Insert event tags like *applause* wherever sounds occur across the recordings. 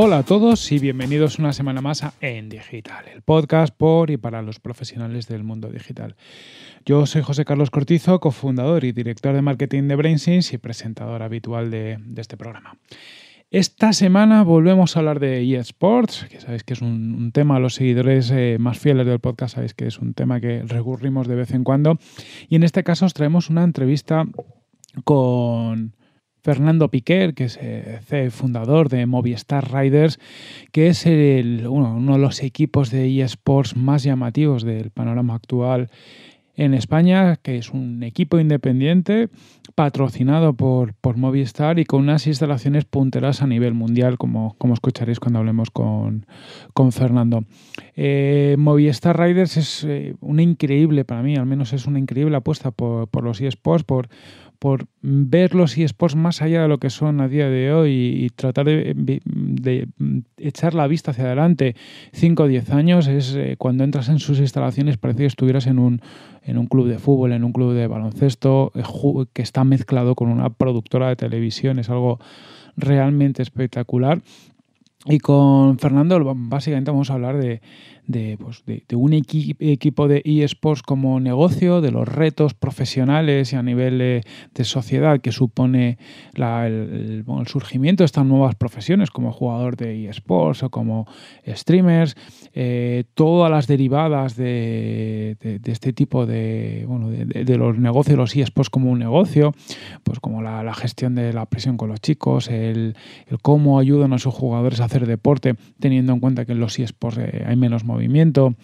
Hola a todos y bienvenidos una semana más a En Digital, el podcast por y para los profesionales del mundo digital. Yo soy José Carlos Cortizo, cofundador y director de marketing de BrainSense y presentador habitual de, este programa. Esta semana volvemos a hablar de eSports, que sabéis que es un, tema tema, los seguidores eh, más fieles del podcast sabéis que es un tema que recurrimos de vez en cuando. Y en este caso os traemos una entrevista con Fernando Piquer, que es el eh, fundador de Movistar Riders, que es uno, de los equipos de eSports más llamativos del panorama actual en España, que es un equipo independiente patrocinado por, por Movistar y con unas instalaciones punteras a nivel mundial, como, como escucharéis cuando hablemos con, Fernando. Eh, Movistar Riders es eh, una increíble, para mí al menos es una increíble apuesta por, por los eSports, por por ver los eSports más allá de lo que son a día de hoy y tratar de, echar la vista hacia adelante 5 o 10 años es eh, cuando entras en sus instalaciones parece que estuvieras en un, en un club de fútbol, en un club de baloncesto eh, que está mezclado con una productora de televisión, es algo realmente espectacular. Y con Fernando básicamente vamos a hablar de, de, pues, de, un equipo de eSports como negocio, de los retos profesionales y a nivel de, sociedad que supone el, surgimiento de estas nuevas profesiones como jugador de eSports o como streamers, eh, todas las derivadas de, este tipo de, bueno, de, los negocios, los eSports como un negocio, pues como la, la, gestión de la presión con los chicos, el, el, cómo ayudan a sus jugadores a hacer deporte, teniendo en cuenta que en los eSports eh, hay menos movilidad movimiento.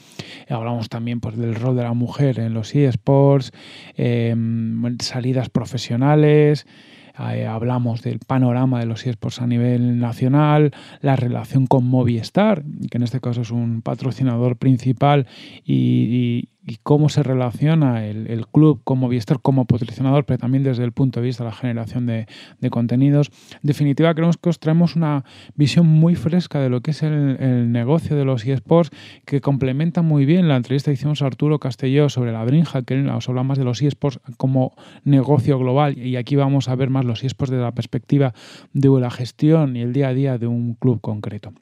Hablamos también pues, del rol de la mujer en los eSports, em, salidas profesionales. Eh, hablamos del panorama de los eSports a nivel nacional, la relación con Movistar, que en este caso es un patrocinador principal y y cómo se relaciona el, club como bienestar como patrocinador, pero también desde el punto de vista de la generación de, contenidos. En definitiva, creemos que os traemos una visión muy fresca de lo que es el, negocio de los eSports, que complementa muy bien la entrevista que hicimos a Arturo Castelló sobre la brinja, que nos habla más de los eSports como negocio global, y aquí vamos a ver más los eSports desde la perspectiva de la gestión y el día a día de un club concreto.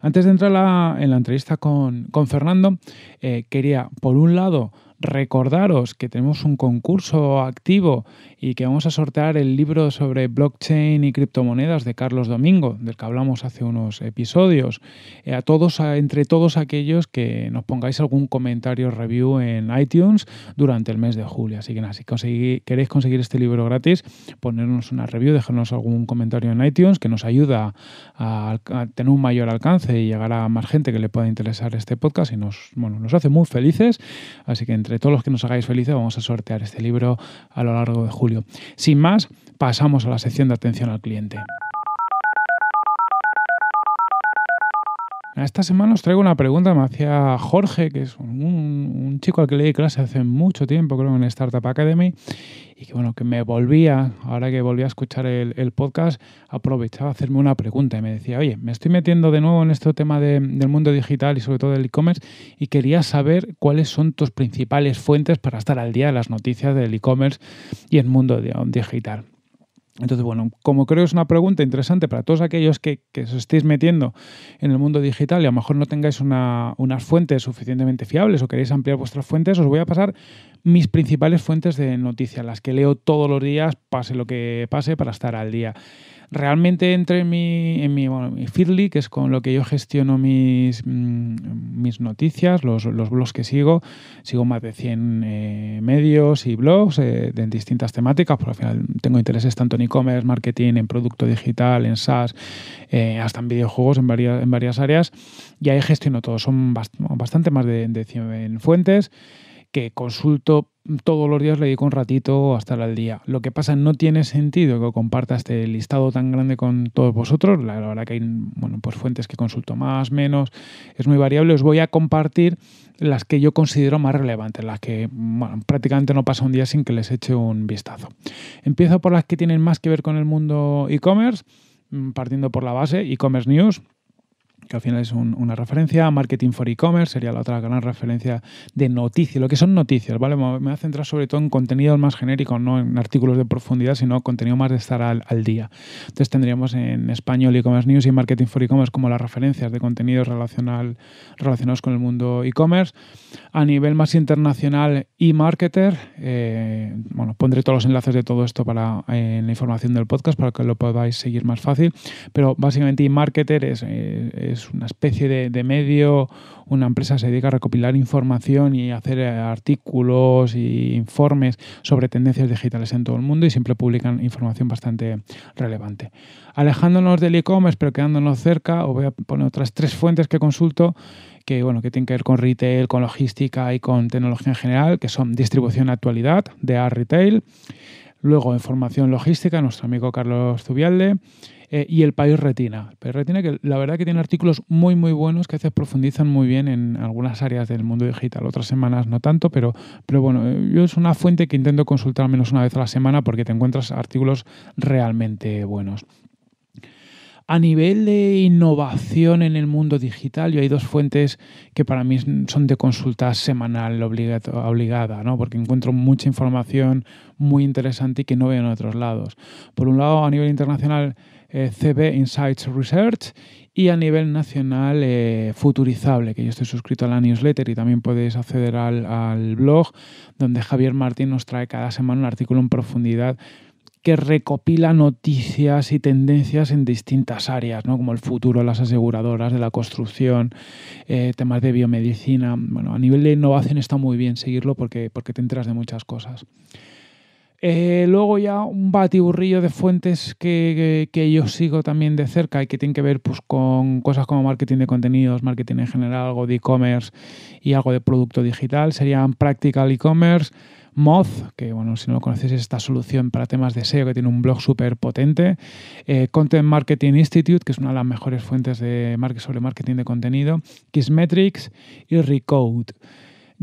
Antes de entrar en la entrevista con, Fernando, eh, quería, por un lado, recordaros que tenemos un concurso activo y que vamos a sortear el libro sobre blockchain y criptomonedas de Carlos Domingo, del que hablamos hace unos episodios. Eh, a todos, entre todos aquellos que nos pongáis algún comentario review en iTunes durante el mes de julio. Así que nada, si queréis conseguir este libro gratis, ponernos una review, dejarnos algún comentario en iTunes que nos ayuda a, tener un mayor alcance y llegar a más gente que le pueda interesar este podcast y nos, bueno, nos hace muy felices. Así que entre todos los que nos hagáis felices vamos a sortear este libro a lo largo de julio. Sin más, pasamos a la sección de atención al cliente. Esta semana os traigo una pregunta me hacía Jorge, que es un, chico al que leí clase hace mucho tiempo, creo, en Startup Academy, y que bueno, que me volvía, ahora que volví a escuchar el, podcast, aprovechaba a hacerme una pregunta y me decía, oye, me estoy metiendo de nuevo en este tema del mundo digital y sobre todo del e-commerce, y quería saber cuáles son tus principales fuentes para estar al día de las noticias del e-commerce y el mundo digital. Entonces, bueno, como creo que es una pregunta interesante para todos aquellos que, os estéis metiendo en el mundo digital y a lo mejor no tengáis unas fuentes suficientemente fiables o queréis ampliar vuestras fuentes, os voy a pasar mis principales fuentes de noticias, las que leo todos los días, pase lo que pase, para estar al día realmente entre en mi, en mi, Feedly, que es con lo que yo gestiono mis, mm, mis noticias, los, blogs que sigo. Sigo más de 100 eh, medios y blogs en eh, distintas temáticas, porque al final tengo intereses tanto en e-commerce, marketing, en producto digital, en SaaS, eh, hasta en videojuegos, en varias, en varias áreas. Y ahí gestiono todo. Son bastante más de, de 100 fuentes que consulto todos los días, le dedico un ratito hasta el día. Lo que pasa, no tiene sentido que comparta este listado tan grande con todos vosotros. La, verdad que hay bueno, pues fuentes que consulto más, menos, es muy variable. Os voy a compartir las que yo considero más relevantes, las que prácticamente no pasa un día sin que les eche un vistazo. Empiezo por las que tienen más que ver con el mundo e-commerce, mm, partiendo por la base, e-commerce news al final es una referencia. Marketing for e-commerce sería la otra gran referencia de noticias, lo que son noticias, ¿vale? Me voy a centrar sobre todo en contenido más genérico, no en artículos de profundidad, sino contenido más de estar al, día. Entonces tendríamos en español e-commerce news y marketing for e-commerce como las referencias de contenidos relacionados con el mundo e-commerce. A nivel más internacional, e-marketer, eh, bueno, pondré todos los enlaces de todo esto para, en la información del podcast para que lo podáis seguir más fácil, pero básicamente e-marketer es eh, es una especie de, medio, una empresa se dedica a recopilar información y hacer eh, artículos e informes sobre tendencias digitales en todo el mundo y siempre publican información bastante relevante. Alejándonos del e-commerce pero quedándonos cerca, os voy a poner otras tres fuentes que consulto que, bueno, que tienen que ver con retail, con logística y con tecnología en general, que son distribución actualidad de A Retail, luego información logística, nuestro amigo Carlos Zubialde, eh, y el país retina. El retina que la verdad que tiene artículos muy muy buenos que a veces profundizan muy bien en algunas áreas del mundo digital, otras semanas no tanto, pero, pero bueno, eh, yo es una fuente que intento consultar al menos una vez a la semana porque te encuentras artículos realmente buenos. A nivel de innovación en el mundo digital, yo hay dos fuentes que para mí son de consulta semanal obligada, porque encuentro mucha información muy interesante y que no veo en otros lados. Por un lado, a nivel internacional, eh, CB Insights Research y a nivel nacional eh, Futurizable, que yo estoy suscrito a la newsletter y también podéis acceder al, blog donde Javier Martín nos trae cada semana un artículo en profundidad que recopila noticias y tendencias en distintas áreas, como el futuro de las aseguradoras, de la construcción, eh, temas de biomedicina. Bueno, a nivel de innovación está muy bien seguirlo porque, porque te enteras de muchas cosas. Eh, luego ya un batiburrillo de fuentes que, yo sigo también de cerca y que tienen que ver pues, con cosas como marketing de contenidos, marketing en general, algo de e-commerce y algo de producto digital. Serían Practical E-Commerce, Moz, que bueno, si no lo conocéis es esta solución para temas de SEO que tiene un blog súper potente, eh, Content Marketing Institute, que es una de las mejores fuentes de sobre marketing de contenido, Kissmetrics y Recode.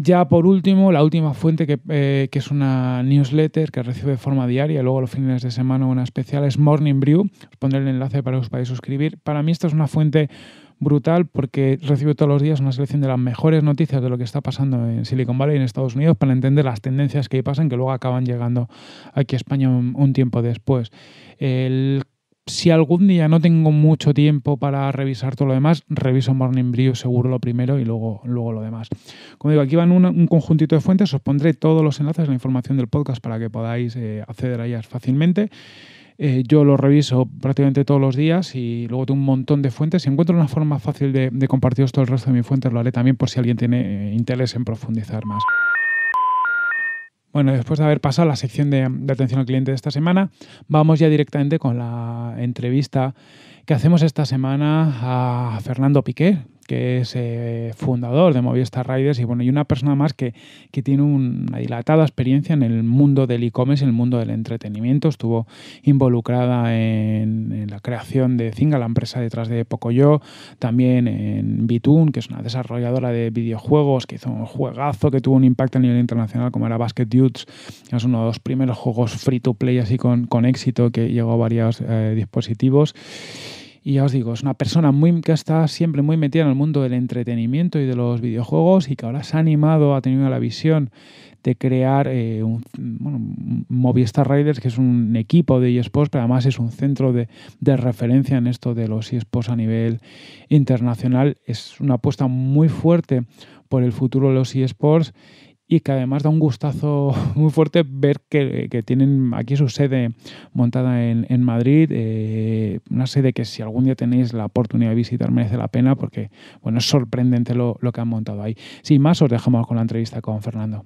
Ya por último, la última fuente, eh, que, es una newsletter que recibe de forma diaria, luego los fines de semana una especial, es Morning Brew. Os pondré el enlace para que os podáis suscribir. Para mí esta es una fuente brutal porque recibo todos los días una selección de las mejores noticias de lo que está pasando en Silicon Valley y en Estados Unidos para entender las tendencias que ahí pasan que luego acaban llegando aquí a España un, un tiempo después. El si algún día no tengo mucho tiempo para revisar todo lo demás, reviso Morning Brew seguro lo primero y luego, luego lo demás. Como digo, aquí van un, un conjuntito de fuentes, os pondré todos los enlaces de la información del podcast para que podáis eh, acceder a ellas fácilmente. Eh, yo lo reviso prácticamente todos los días y luego tengo un montón de fuentes. Si encuentro una forma fácil de, compartiros todo el resto de mis fuentes, lo haré también por si alguien tiene eh, interés en profundizar más. Bueno, después de haber pasado la sección de, atención al cliente de esta semana, vamos ya directamente con la entrevista que hacemos esta semana a Fernando Piqué, que es eh, fundador de Movistar Riders y bueno, y una persona más que, tiene una dilatada experiencia en el mundo del e-commerce, en el mundo del entretenimiento. Estuvo involucrada en, la creación de Zinga, la empresa detrás de Pocoyo, también en Bitun, que es una desarrolladora de videojuegos que hizo un juegazo que tuvo un impacto a nivel internacional, como era Basket Dudes, es uno de los primeros juegos free to play así con, con éxito que llegó a varios eh, dispositivos. Y ya os digo, es una persona muy, que está siempre muy metida en el mundo del entretenimiento y de los videojuegos y que ahora se ha animado, ha tenido la visión de crear eh, un, bueno, Movistar Riders, que es un equipo de eSports, pero además es un centro de referencia en esto de los eSports a nivel internacional. Es una apuesta muy fuerte por el futuro de los eSports y que además da un gustazo *laughs* muy fuerte ver que, tienen aquí su sede montada en, Madrid, eh, una sede que si algún día tenéis la oportunidad de visitar merece la pena porque bueno, es sorprendente lo, lo que han montado ahí. Sin más, os dejamos con la entrevista con Fernando.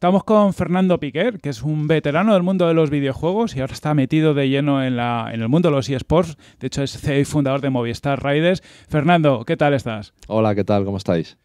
Estamos con Fernando Piquer, que es un veterano del mundo de los videojuegos y ahora está metido de lleno en, el mundo de los eSports. De hecho, es CEO y fundador de Movistar Riders. Fernando, ¿qué tal estás? Hola, ¿qué tal? ¿Cómo estáis?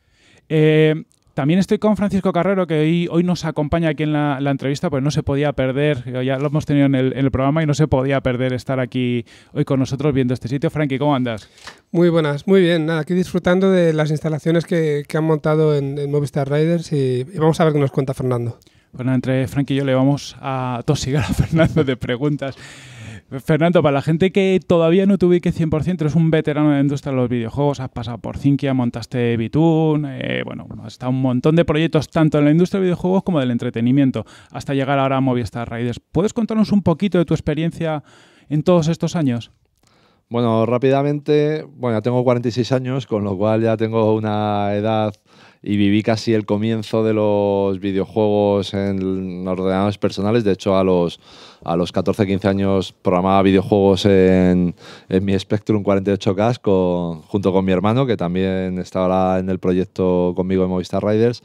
Eh, también estoy con Francisco Carrero, que hoy, hoy nos acompaña aquí en la, entrevista, pues no se podía perder, ya lo hemos tenido en el, programa y no se podía perder estar aquí hoy con nosotros viendo este sitio. Frankie, ¿cómo andas? Muy buenas, muy bien. aquí disfrutando de las instalaciones que, han montado en, Movistar Riders y, vamos a ver qué nos cuenta Fernando. Bueno, entre Frank y yo le vamos a tosigar a *laughs* Fernando de preguntas. Fernando, para la gente que todavía no te ubique 100%, eres un veterano de la industria de los videojuegos, has pasado por Zinkia, montaste Bitun, eh, bueno, has estado un montón de proyectos tanto en la industria de videojuegos como del entretenimiento, hasta llegar ahora a Movistar Raiders. ¿Puedes contarnos un poquito de tu experiencia en todos estos años? Bueno, rápidamente, bueno, ya tengo 46 años, con lo cual ya tengo una edad y viví casi el comienzo de los videojuegos en ordenadores personales. De hecho, a los, a los 14, 15 años programaba videojuegos en, en mi Spectrum 48K junto con mi hermano, que también estaba en el proyecto conmigo de Movistar Riders.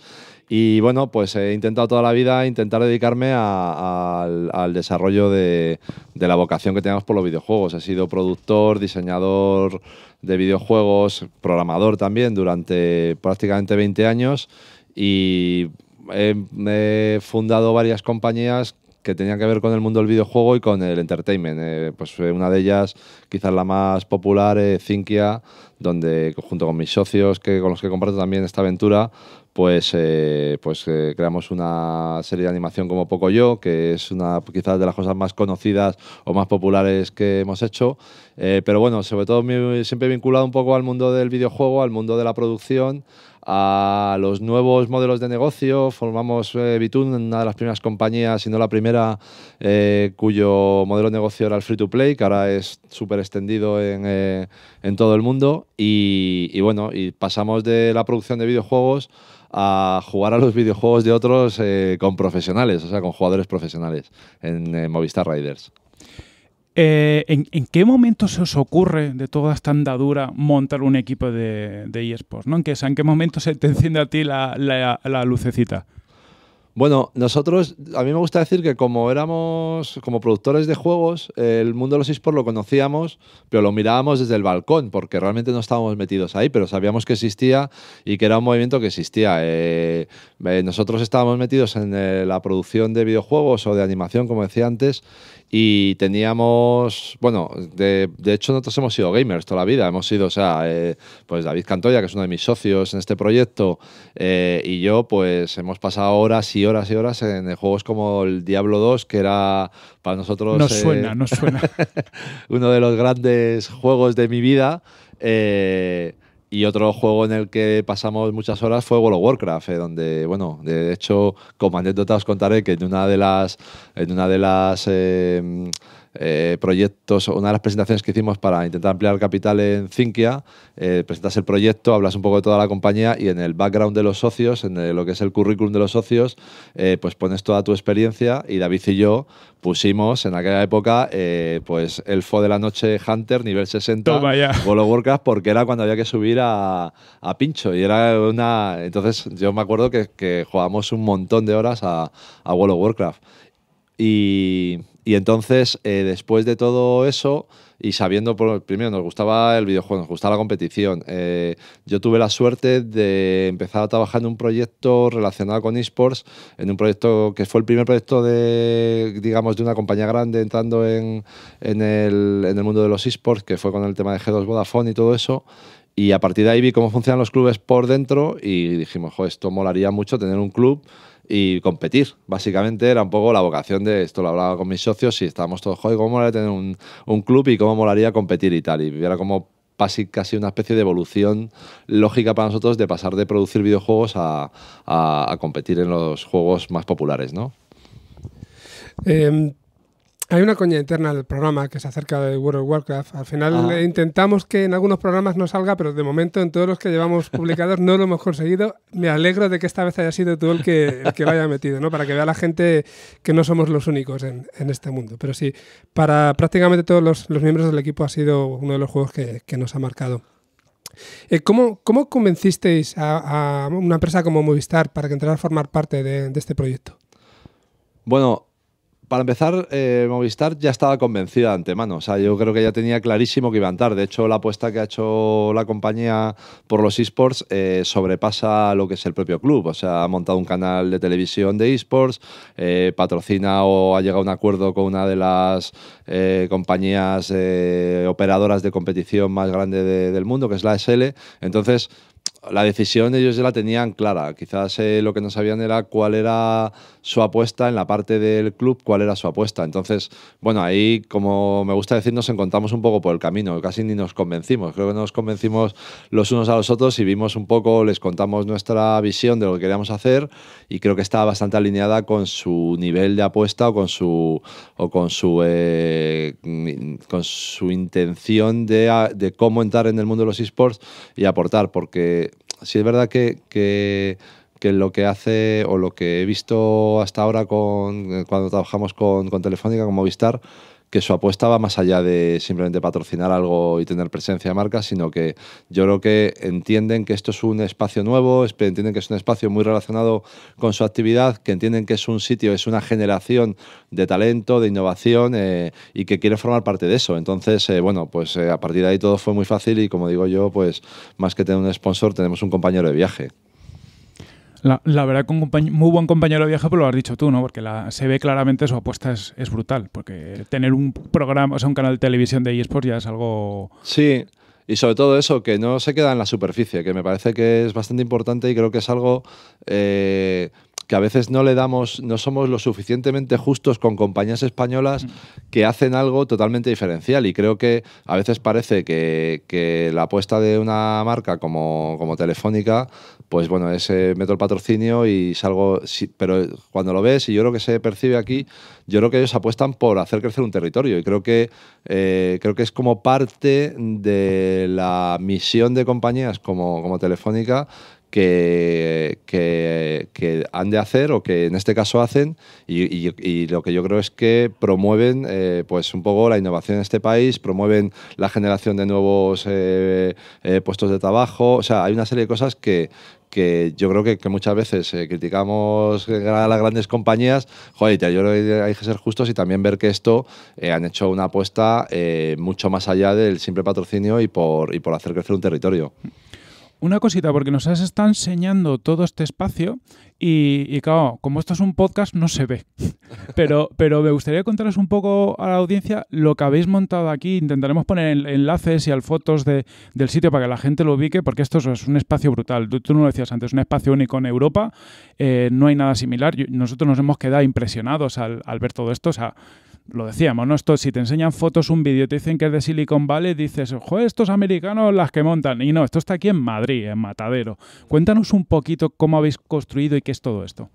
Y bueno, pues he intentado toda la vida intentar dedicarme al, desarrollo de, la vocación que tenemos por los videojuegos. He sido productor, diseñador de videojuegos, programador también durante prácticamente 20 años y he fundado varias compañías que tenían que ver con el mundo del videojuego y con el entertainment. Eh, pues una de ellas, quizás la más popular, eh, donde junto con mis socios, que, con los que comparto también esta aventura, pues, eh, pues eh, creamos una serie de animación como Poco Yo, que es una quizás de las cosas más conocidas o más populares que hemos hecho. pero bueno, sobre todo siempre vinculado un poco al mundo del videojuego, al mundo de la producción, a los nuevos modelos de negocio. Formamos eh, Bitun, una de las primeras compañías, si no la primera, eh, cuyo modelo de negocio era el free to play, que ahora es súper extendido eh, en, todo el mundo. Y, y, bueno, y pasamos de la producción de videojuegos a jugar a los videojuegos de otros con profesionales, o sea, con jugadores profesionales en Movistar Riders. Eh, ¿en, qué momento se os ocurre de toda esta andadura montar un equipo de, eSports? ¿En, qué, momento se te enciende a ti la, lucecita? Bueno, nosotros, a mí me gusta decir que como éramos, como productores de juegos, el mundo de los esports lo conocíamos, pero lo mirábamos desde el balcón, porque realmente no estábamos metidos ahí, pero sabíamos que existía y que era un movimiento que existía. Eh, eh, nosotros estábamos metidos en la producción de videojuegos o de animación, como decía antes, y teníamos, bueno, de, de, hecho nosotros hemos sido gamers toda la vida, hemos sido, o sea, eh, pues David Cantoya, que es uno de mis socios en este proyecto, eh, y yo, pues hemos pasado horas y horas y horas en juegos como el Diablo 2, que era para nosotros... Eh, suena, nos suena. *laughs* uno de los grandes juegos de mi vida. Eh, y otro juego en el que pasamos muchas horas fue World of Warcraft, eh, donde, bueno, de hecho, como anécdota os contaré que en una de las, en una de las eh, eh, proyectos, una de las presentaciones que hicimos para intentar ampliar capital en Zinkia eh, presentas el proyecto, hablas un poco de toda la compañía y en el background de los socios, en lo que es el currículum de los socios, eh, pues pones toda tu experiencia y David y yo pusimos en aquella época pues Fo de la Noche Hunter, nivel 60, Warcraft, porque era cuando había que subir a, a, Pincho y era una... Entonces yo me acuerdo que, que jugábamos un montón de horas a, a World of Warcraft. Y, y entonces, eh, después de todo eso, y sabiendo, por, primero, nos gustaba el videojuego, nos gustaba la competición. Eh, yo tuve la suerte de empezar a trabajar en un proyecto relacionado con esports, en un proyecto que fue el primer proyecto de, digamos, de una compañía grande entrando en, en, el, en el mundo de los esports, que fue con el tema de G2 Vodafone y todo eso. Y a partir de ahí vi cómo funcionan los clubes por dentro y dijimos, esto molaría mucho tener un club y competir. Básicamente era un poco la vocación de esto. Lo hablaba con mis socios y estábamos todos, joder, ¿cómo molaría tener un, club y cómo molaría competir y tal? Y era como casi una especie de evolución lógica para nosotros de pasar de producir videojuegos a, competir en los juegos más populares, ¿no? Em, hay una coña interna del programa que se acerca de World of Warcraft. Al final eh, intentamos que en algunos programas no salga, pero de momento en todos los que llevamos publicados no lo hemos conseguido. Me alegro de que esta vez haya sido tú el que, lo haya metido, ¿no? Para que vea la gente que no somos los únicos en, este mundo. Pero sí, para prácticamente todos los, miembros del equipo ha sido uno de los juegos que, nos ha marcado. Eh, ¿cómo, convencisteis a, una empresa como Movistar para que entrara a formar parte de este proyecto? Bueno, para empezar, eh, Movistar ya estaba convencida de antemano. O sea, yo creo que ya tenía clarísimo que iban De hecho, la apuesta que ha hecho la compañía por los esports eh, sobrepasa lo que es el propio club. O sea, ha montado un canal de televisión de esports, eh, patrocina o ha llegado a un acuerdo con una de las compañías operadoras de competición más grande del mundo, que es la SL. Entonces, la decisión ellos ya la tenían clara. Quizás lo que no sabían era cuál era su apuesta, en la parte del club, cuál era su apuesta. Entonces, bueno, ahí, como me gusta decir, nos encontramos un poco por el camino, casi ni nos convencimos. Creo que nos convencimos los unos a los otros y vimos un poco, les contamos nuestra visión de lo que queríamos hacer y creo que estaba bastante alineada con su nivel de apuesta o con su, o con su, eh, con su intención de, cómo entrar en el mundo de los esports y aportar, porque sí, es verdad que, que lo que hace o lo que he visto hasta ahora con, eh, cuando trabajamos con, Telefónica, con Movistar, que su apuesta va más allá de simplemente patrocinar algo y tener presencia de marca, sino que yo creo que entienden que esto es un espacio nuevo, entienden que es un espacio muy relacionado con su actividad, que entienden que es un sitio, es una generación de talento, de innovación eh, y que quiere formar parte de eso. Entonces, eh, bueno, pues a partir de ahí todo fue muy fácil y como digo yo, pues más que tener un sponsor, tenemos un compañero de viaje. La, verdad, con muy buen compañero de viaje, pero pues lo has dicho tú, ¿no? Porque la, se ve claramente su apuesta es, brutal, porque tener un programa, o sea, un canal de televisión de eSports ya es algo... Sí, y sobre todo eso, que no se queda en la superficie, que me parece que es bastante importante y creo que es algo... Eh, que a veces no le damos, no somos lo suficientemente justos con compañías españolas mm. que hacen algo totalmente diferencial. Y creo que a veces parece que, la apuesta de una marca como, como Telefónica pues bueno, ese meto el patrocinio y salgo, pero cuando lo ves y yo creo que se percibe aquí, yo creo que ellos apuestan por hacer crecer un territorio y creo que, eh, creo que es como parte de la misión de compañías como, como Telefónica que, han de hacer o que en este caso hacen y, lo que yo creo es que promueven eh, pues un poco la innovación en este país, promueven la generación de nuevos eh, puestos de trabajo, o sea, hay una serie de cosas que, que yo creo que, muchas veces eh, criticamos a las grandes compañías, joder, yo hay que ser justos y también ver que esto eh, han hecho una apuesta eh, mucho más allá del simple patrocinio y por, y por hacer crecer un territorio una cosita, porque nos has estado enseñando todo este espacio y, claro, como esto es un podcast no se ve, *laughs* pero, pero me gustaría contaros un poco a la audiencia lo que habéis montado aquí, intentaremos poner enlaces y al fotos de, del sitio para que la gente lo ubique, porque esto es un espacio brutal, tú, no lo decías antes, un espacio único en Europa, eh, no hay nada similar, nosotros nos hemos quedado impresionados al, al ver todo esto, o sea, lo decíamos, ¿no? Esto, si te enseñan fotos, un vídeo, te dicen que es de Silicon Valley, dices, joder, estos americanos las que montan. Y no, esto está aquí en Madrid, en Matadero. Cuéntanos un poquito cómo habéis construido y qué es todo esto.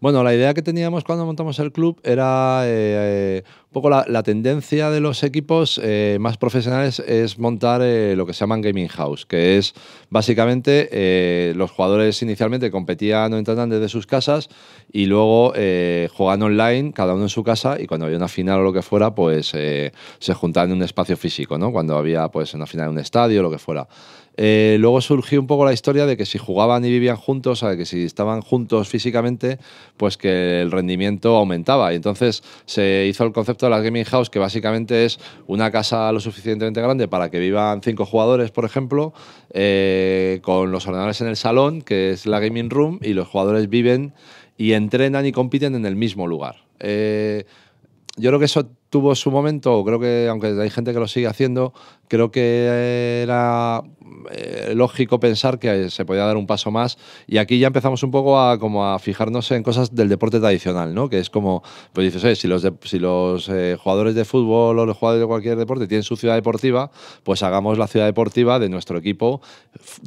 Bueno, la idea que teníamos cuando montamos el club era eh, eh, un poco la, tendencia de los equipos eh, más profesionales es montar eh, lo que se llaman gaming house, que es básicamente eh, los jugadores inicialmente competían o entrenan desde sus casas y luego jugaban online, cada uno en su casa, y cuando había una final o lo que fuera, pues se juntaban en un espacio físico, ¿no? Cuando había pues una final en un estadio, o lo que fuera. luego surgió un poco la historia de que si jugaban y vivían juntos, o sea, que si estaban juntos físicamente, pues que el rendimiento aumentaba. Y entonces se hizo el concepto la gaming house, que básicamente es una casa lo suficientemente grande para que vivan cinco jugadores, por ejemplo, eh, con los ordenadores en el salón, que es la gaming room, y los jugadores viven y entrenan y compiten en el mismo lugar. Eh, yo creo que eso tuvo su momento, creo que, aunque hay gente que lo sigue haciendo, creo que era eh, lógico pensar que se podía dar un paso más. Y aquí ya empezamos un poco a, como a fijarnos en cosas del deporte tradicional, ¿no? Que es como, pues dices, si los, si los eh, jugadores de fútbol o los jugadores de cualquier deporte tienen su ciudad deportiva, pues hagamos la ciudad deportiva de nuestro equipo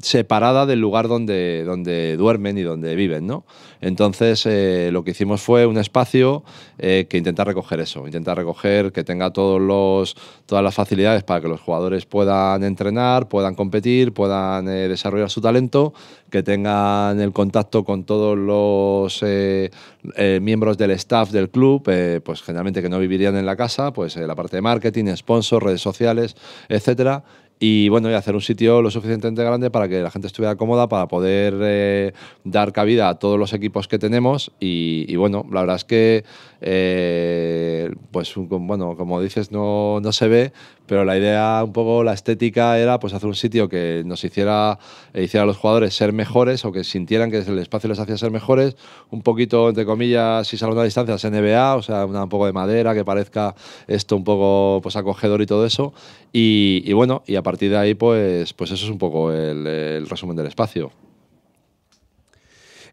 separada del lugar donde, donde duermen y donde viven, ¿no? Entonces, eh, lo que hicimos fue un espacio que intenta recoger eso, intenta recoger que tenga todos los, todas las facilidades para que los jugadores puedan entrenar, puedan competir, puedan eh, desarrollar su talento, que tengan el contacto con todos los eh, eh, miembros del staff del club, pues generalmente que no vivirían en la casa, pues la parte de marketing, sponsors, redes sociales, etc. y bueno, y hacer un sitio lo suficientemente grande para que la gente estuviera cómoda, para poder dar cabida a todos los equipos que tenemos. y bueno, la verdad es que eh, pues bueno, como dices, no, no, se ve, pero la idea, un poco la estética era pues hacer un sitio que nos hiciera, e hiciera a los jugadores ser mejores o que sintieran que el espacio les hacía ser mejores, un poquito, entre comillas, si salgo a una distancia, es NBA, o sea, un poco de madera, que parezca esto un poco pues acogedor y todo eso, y, bueno, y a partir de ahí pues, pues eso es un poco el, el resumen del espacio.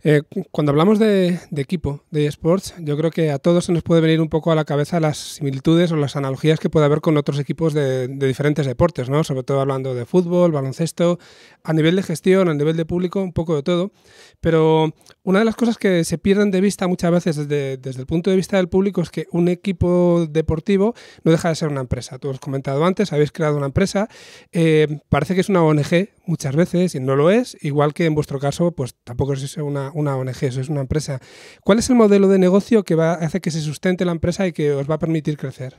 Eh, cuando hablamos de, equipo de esports, yo creo que a todos se nos puede venir un poco a la cabeza las similitudes o las analogías que puede haber con otros equipos de, de diferentes deportes, ¿no? Sobre todo hablando de fútbol, baloncesto, a nivel de gestión, a nivel de público, un poco de todo. Pero una de las cosas que se pierden de vista muchas veces desde, el punto de vista del público es que un equipo deportivo no deja de ser una empresa. Tú os has comentado antes, habéis creado una empresa. Eh, parece que es una ONG muchas veces y no lo es. Igual que en vuestro caso, pues tampoco es una, una ONG, eso es una empresa. ¿Cuál es el modelo de negocio que va, hace que se sustente la empresa y que os va a permitir crecer?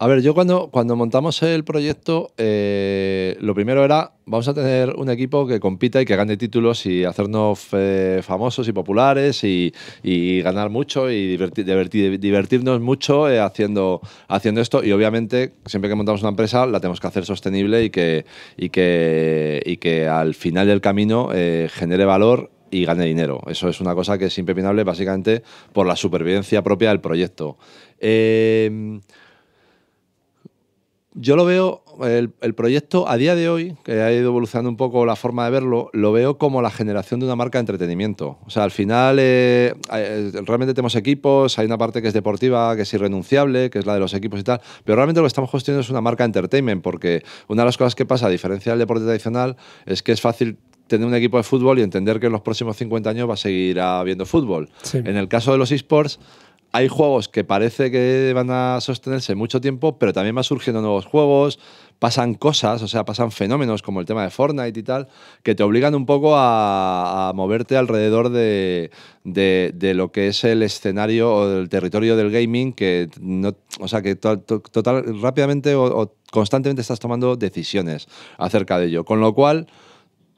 A ver, yo cuando, cuando montamos el proyecto, eh, lo primero era, vamos a tener un equipo que compita y que gane títulos y hacernos eh, famosos y populares y, ganar mucho y divertirnos mucho eh, haciendo, haciendo esto. Y obviamente, siempre que montamos una empresa, la tenemos que hacer sostenible y que, que, que al final del camino genere valor y gane dinero. Eso es una cosa que es impepinable básicamente por la supervivencia propia del proyecto. Eh, yo lo veo, el, proyecto a día de hoy, que ha ido evolucionando un poco la forma de verlo, lo veo como la generación de una marca de entretenimiento. O sea, al final eh, eh, realmente tenemos equipos, hay una parte que es deportiva, que es irrenunciable, que es la de los equipos y tal, pero realmente lo que estamos gestionando es una marca de entertainment, porque una de las cosas que pasa, a diferencia del deporte tradicional, es que es fácil tener un equipo de fútbol y entender que en los próximos 50 años va a seguir habiendo fútbol. En el caso de los esports hay juegos que parece que van a sostenerse mucho tiempo, pero también van surgiendo nuevos juegos, pasan cosas, o sea, pasan fenómenos como el tema de Fortnite y tal, que te obligan un poco a, moverte alrededor de, lo que es el escenario o el territorio del gaming, que no, o sea, que total, rápidamente o constantemente estás tomando decisiones acerca de ello. Con lo cual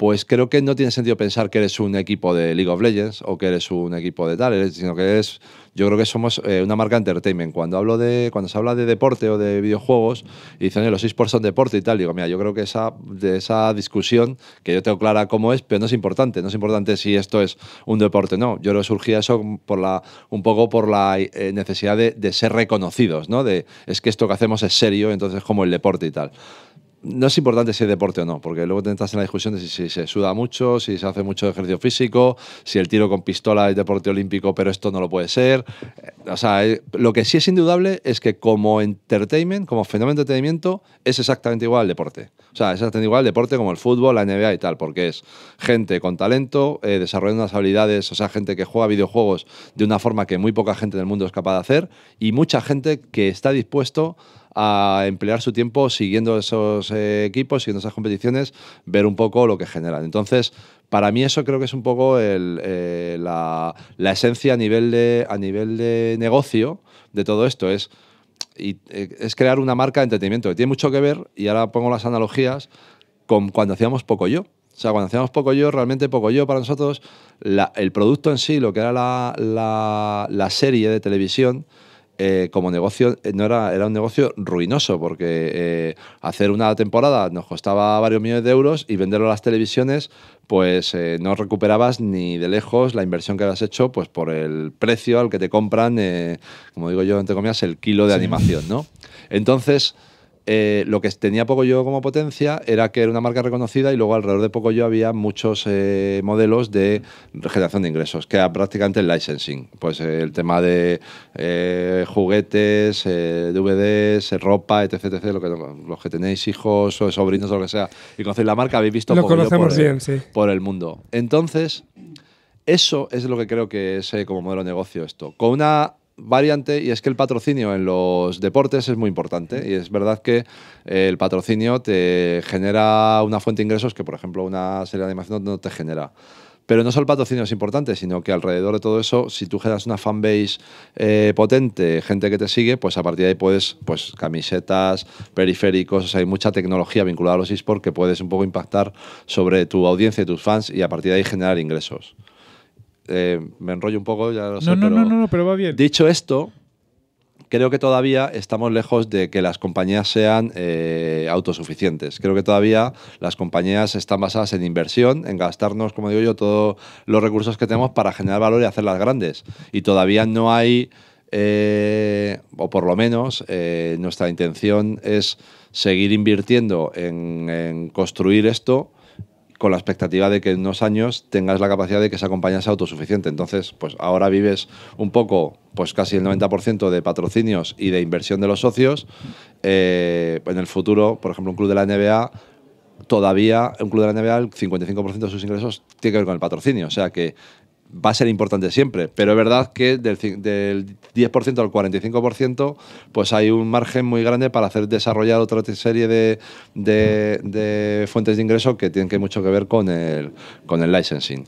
pues creo que no tiene sentido pensar que eres un equipo de League of Legends o que eres un equipo de tal, ¿eh? sino que es, yo creo que somos eh, una marca entertainment. Cuando hablo de, cuando se habla de deporte o de videojuegos, y dicen los esports son deporte y tal, digo, mira, yo creo que esa, de esa discusión, que yo tengo clara cómo es, pero no es importante, no es importante si esto es un deporte, no. Yo lo que surgía eso por la, un poco por la eh, necesidad de, ser reconocidos, ¿no? De, es que esto que hacemos es serio, entonces como el deporte y tal no es importante si es deporte o no, porque luego te entras en la discusión de si, se suda mucho, si se hace mucho ejercicio físico, si el tiro con pistola es deporte olímpico, pero esto no lo puede ser. Eh, o sea, eh, lo que sí es indudable es que como entertainment, como fenómeno de entretenimiento, es exactamente igual al deporte. O sea, es exactamente igual al deporte como el fútbol, la NBA y tal, porque es gente con talento, eh, desarrollando unas habilidades, o sea, gente que juega videojuegos de una forma que muy poca gente en el mundo es capaz de hacer y mucha gente que está dispuesto a emplear su tiempo siguiendo esos eh, equipos, siguiendo esas competiciones, ver un poco lo que generan. Entonces, para mí eso creo que es un poco eh, la, esencia a nivel, de, a nivel de negocio de todo esto. Es, eh, es crear una marca de entretenimiento que tiene mucho que ver, y ahora pongo las analogías, con cuando hacíamos poco yo. O sea, cuando hacíamos poco yo, realmente poco yo para nosotros, el producto en sí, lo que era la serie de televisión, eh, como negocio eh, no era, era un negocio ruinoso, porque eh, hacer una temporada nos costaba varios millones de euros y venderlo a las televisiones, pues no recuperabas ni de lejos la inversión que habías hecho, pues por el precio al que te compran, como digo yo, te comillas, el kilo de animación, ¿no? Entonces, eh, lo que tenía poco yo como potencia era que era una marca reconocida y luego alrededor de poco yo había muchos eh, modelos de generación de ingresos, que era prácticamente el licensing. Pues eh, el tema de juguetes, DVDs, ropa, etc, lo que, los que tenéis hijos o sobrinos o lo que sea, y conocéis la marca, habéis visto bien, sí. por el mundo. Entonces, eso es lo que creo que es como modelo de negocio esto. Con una variante y es que el patrocinio en los deportes es muy importante y es verdad que eh, el patrocinio te genera una fuente de ingresos que, por ejemplo, una serie de animación no te genera. Pero no solo el patrocinio es importante, sino que alrededor de todo eso, si tú generas una fanbase eh, potente, gente que te sigue, pues a partir de ahí puedes, pues camisetas, periféricos, hay mucha tecnología vinculada a los esports que puedes un poco impactar sobre tu audiencia y tus fans y a partir de ahí generar ingresos. Eh, me enrollo un poco, ya lo sé. No, no, no, pero va bien. Dicho esto, creo que todavía estamos lejos de que las compañías sean eh, autosuficientes. Creo que todavía las compañías están basadas en inversión, en gastarnos, como digo yo, todos los recursos que tenemos para generar valor y hacerlas grandes. Y todavía no hay, eh, o por lo menos nuestra intención es seguir invirtiendo en construir esto con la expectativa de que en unos años tengas la capacidad de que esa compañía sea autosuficiente. Entonces, pues ahora vives un poco, pues casi el 90% de patrocinios y de inversión de los socios. Eh, en el futuro, por ejemplo, un club de la NBA, todavía un club de la NBA, el 55% de sus ingresos tiene que ver con el patrocinio. O sea que va a ser importante siempre, pero es verdad que del, 10% al 45%, pues hay un margen muy grande para hacer desarrollar otra serie de, fuentes de ingreso que tienen que mucho que ver con el, con el licensing.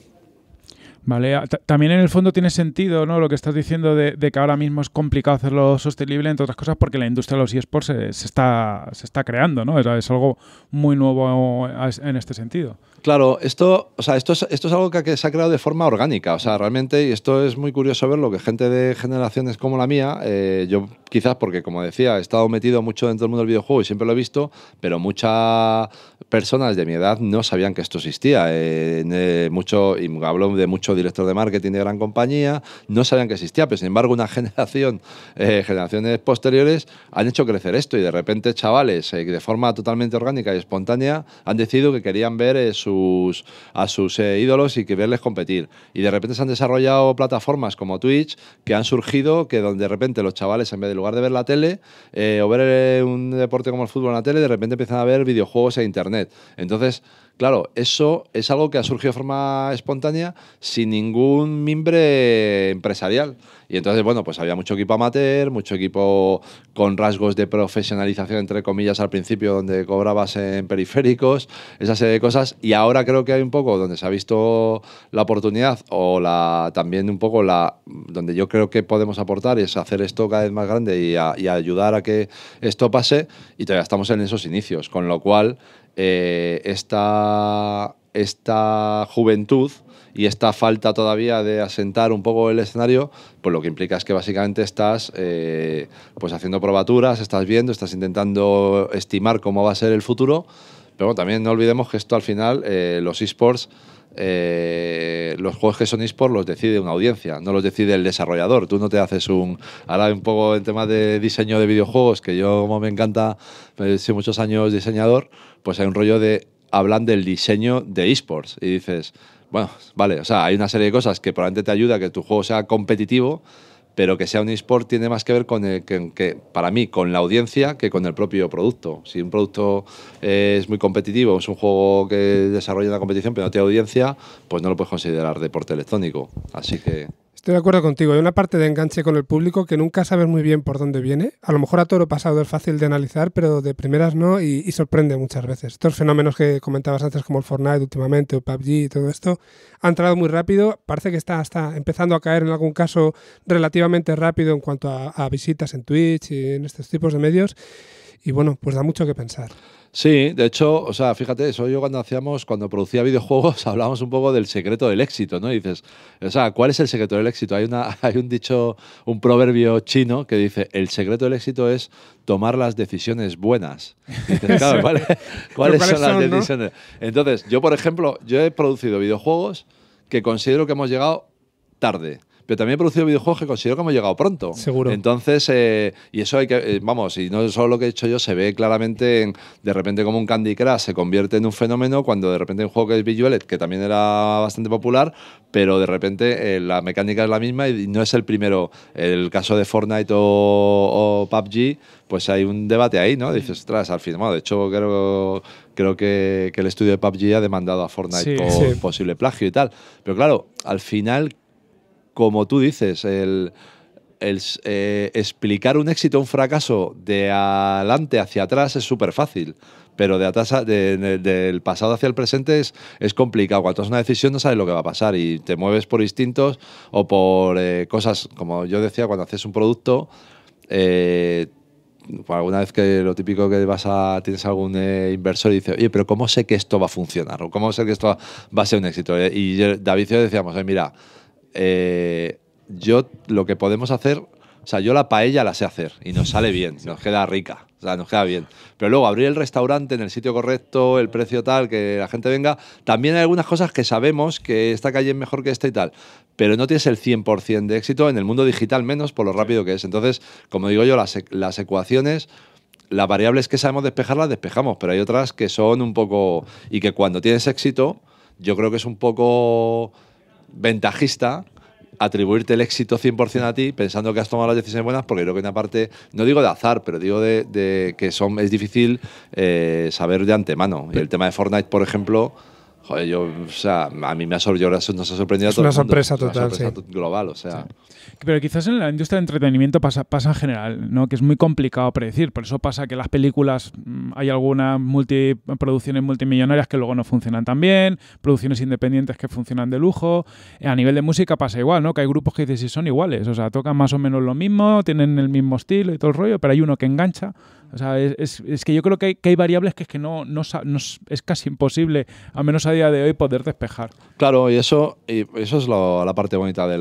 Vale, también en el fondo tiene sentido ¿no? lo que estás diciendo de, que ahora mismo es complicado hacerlo sostenible, entre otras cosas porque la industria de los eSports se, está, se está creando, ¿no? es algo muy nuevo en este sentido. Claro, esto, o sea, esto, es, esto es algo que se ha creado de forma orgánica. O sea, realmente, y esto es muy curioso verlo, que gente de generaciones como la mía, eh, yo quizás porque, como decía, he estado metido mucho dentro del mundo del videojuego y siempre lo he visto, pero muchas personas de mi edad no sabían que esto existía. Eh, mucho, y hablo de muchos directores de marketing de gran compañía, no sabían que existía, pero sin embargo, una *laughs* generación, eh, generaciones posteriores, han hecho crecer esto y de repente chavales, eh, de forma totalmente orgánica y espontánea, han decidido que querían ver su sus, a sus eh, ídolos y que verles competir. Y de repente se han desarrollado plataformas como Twitch que han surgido, que donde de repente los chavales, en vez de lugar de ver la tele eh, o ver eh, un deporte como el fútbol en la tele, de repente empiezan a ver videojuegos e internet. Entonces, Claro, eso es algo que ha surgido de forma espontánea sin ningún mimbre empresarial. Y entonces, bueno, pues había mucho equipo amateur, mucho equipo con rasgos de profesionalización, entre comillas, al principio, donde cobrabas en periféricos, esa serie de cosas. Y ahora creo que hay un poco donde se ha visto la oportunidad o la, también un poco la, donde yo creo que podemos aportar es hacer esto cada vez más grande y, y ayudar a que esto pase. Y todavía estamos en esos inicios, con lo cual eh, esta, esta juventud y esta falta todavía de asentar un poco el escenario, pues lo que implica es que básicamente estás eh, pues haciendo probaturas, estás viendo, estás intentando estimar cómo va a ser el futuro. Pero también no olvidemos que esto al final, eh, los esports eh, los juegos que son eSports los decide una audiencia, no los decide el desarrollador. Tú no te haces un. Ahora, un poco en tema de diseño de videojuegos, que yo, como me encanta, he sido muchos años diseñador, pues hay un rollo de. Hablan del diseño de eSports y dices, bueno, vale, o sea, hay una serie de cosas que probablemente te ayuda a que tu juego sea competitivo, pero que sea un eSport tiene más que ver con, el, que, para mí, con la audiencia que con el propio producto. Si un producto eh, es muy competitivo, es un juego que desarrolla una competición, pero no tiene audiencia, pues no lo puedes considerar deporte electrónico. Así que... Estoy de acuerdo contigo. Hay una parte de enganche con el público que nunca sabes muy bien por dónde viene. A lo mejor a todo lo pasado es fácil de analizar, pero de primeras no y, sorprende muchas veces. Estos fenómenos que comentabas antes, como el Fortnite últimamente o PUBG y todo esto, han entrado muy rápido. Parece que está hasta empezando a caer en algún caso relativamente rápido en cuanto a visitas en Twitch y en estos tipos de medios. Y bueno, pues da mucho que pensar. Sí, de hecho, o sea, fíjate, eso yo cuando hacíamos, cuando producía videojuegos, *laughs* hablábamos un poco del secreto del éxito, ¿no? Y dices, o sea, ¿cuál es el secreto del éxito? Hay, una, *laughs* hay un dicho, un proverbio chino que dice, el secreto del éxito es tomar las decisiones buenas. dices, *laughs* claro, ¿cuáles, ¿cuáles son, las decisiones? Entonces, yo, por ejemplo, yo he producido videojuegos que considero que hemos llegado tarde pero también he producido videojuegos que considero que hemos llegado pronto. Seguro. Entonces, eh, y eso hay que, eh, vamos, y no solo lo que he hecho yo, se ve claramente en, de repente como un Candy Crush se convierte en un fenómeno cuando de repente un juego que es Visualet, que también era bastante popular, pero de repente eh, la mecánica es la misma y no es el primero. El caso de Fortnite o, o PUBG, pues hay un debate ahí, ¿no? Dices, tras, al final, bueno, de hecho creo, creo que, el estudio de PUBG ha demandado a Fortnite por posible plagio y tal. Pero claro, al final como tú dices, el, eh, explicar un éxito o un fracaso de adelante hacia atrás es súper fácil, pero de del pasado hacia el presente es, complicado. Cuando es una decisión no sabes lo que va a pasar y te mueves por instintos o por eh, cosas, como yo decía, cuando haces un producto... Eh, pues alguna vez que lo típico que vas a tienes algún inversor y dices, oye, pero ¿cómo sé que esto va a funcionar? ¿O cómo sé que esto va a ser un éxito? Y David y yo decíamos, mira, eh, yo lo que podemos hacer, o sea, yo la paella la sé hacer y nos sale bien, nos queda rica, o sea, nos queda bien. Pero luego abrir el restaurante en el sitio correcto, el precio tal, que la gente venga, también hay algunas cosas que sabemos que esta calle es mejor que esta y tal, pero no tienes el 100% de éxito en el mundo digital menos por lo rápido que es. Entonces, como digo yo, las, e-, las ecuaciones las variables que sabemos despejarlas, despejamos, pero hay otras que son un poco... y que cuando tienes éxito, yo creo que es un poco ventajista atribuirte el éxito 100% a ti pensando que has tomado las decisiones buenas, porque creo que una parte, no digo de azar, pero digo de, que es difícil eh, saber de antemano. Y el tema de Fortnite, por ejemplo, Joder, yo, o sea, a mí me ha sorprendido, nos ha sorprendido es una sorpresa total, global, o sea. Pero quizás en la industria de entretenimiento pasa, en general, ¿no? Que es muy complicado predecir, por eso pasa que las películas mm, hay algunas producciones multimillonarias que luego no funcionan tan bien, producciones independientes que funcionan de lujo. Eh, a nivel de música pasa igual, ¿no? Que hay grupos que dices si son iguales, o sea, tocan más o menos lo mismo, tienen el mismo estilo y todo el rollo, pero hay uno que engancha o sea, es, que yo creo que hay, variables que es que no, es casi imposible, a menos a día de hoy, poder despejar. Claro, y eso, y eso es la parte bonita de,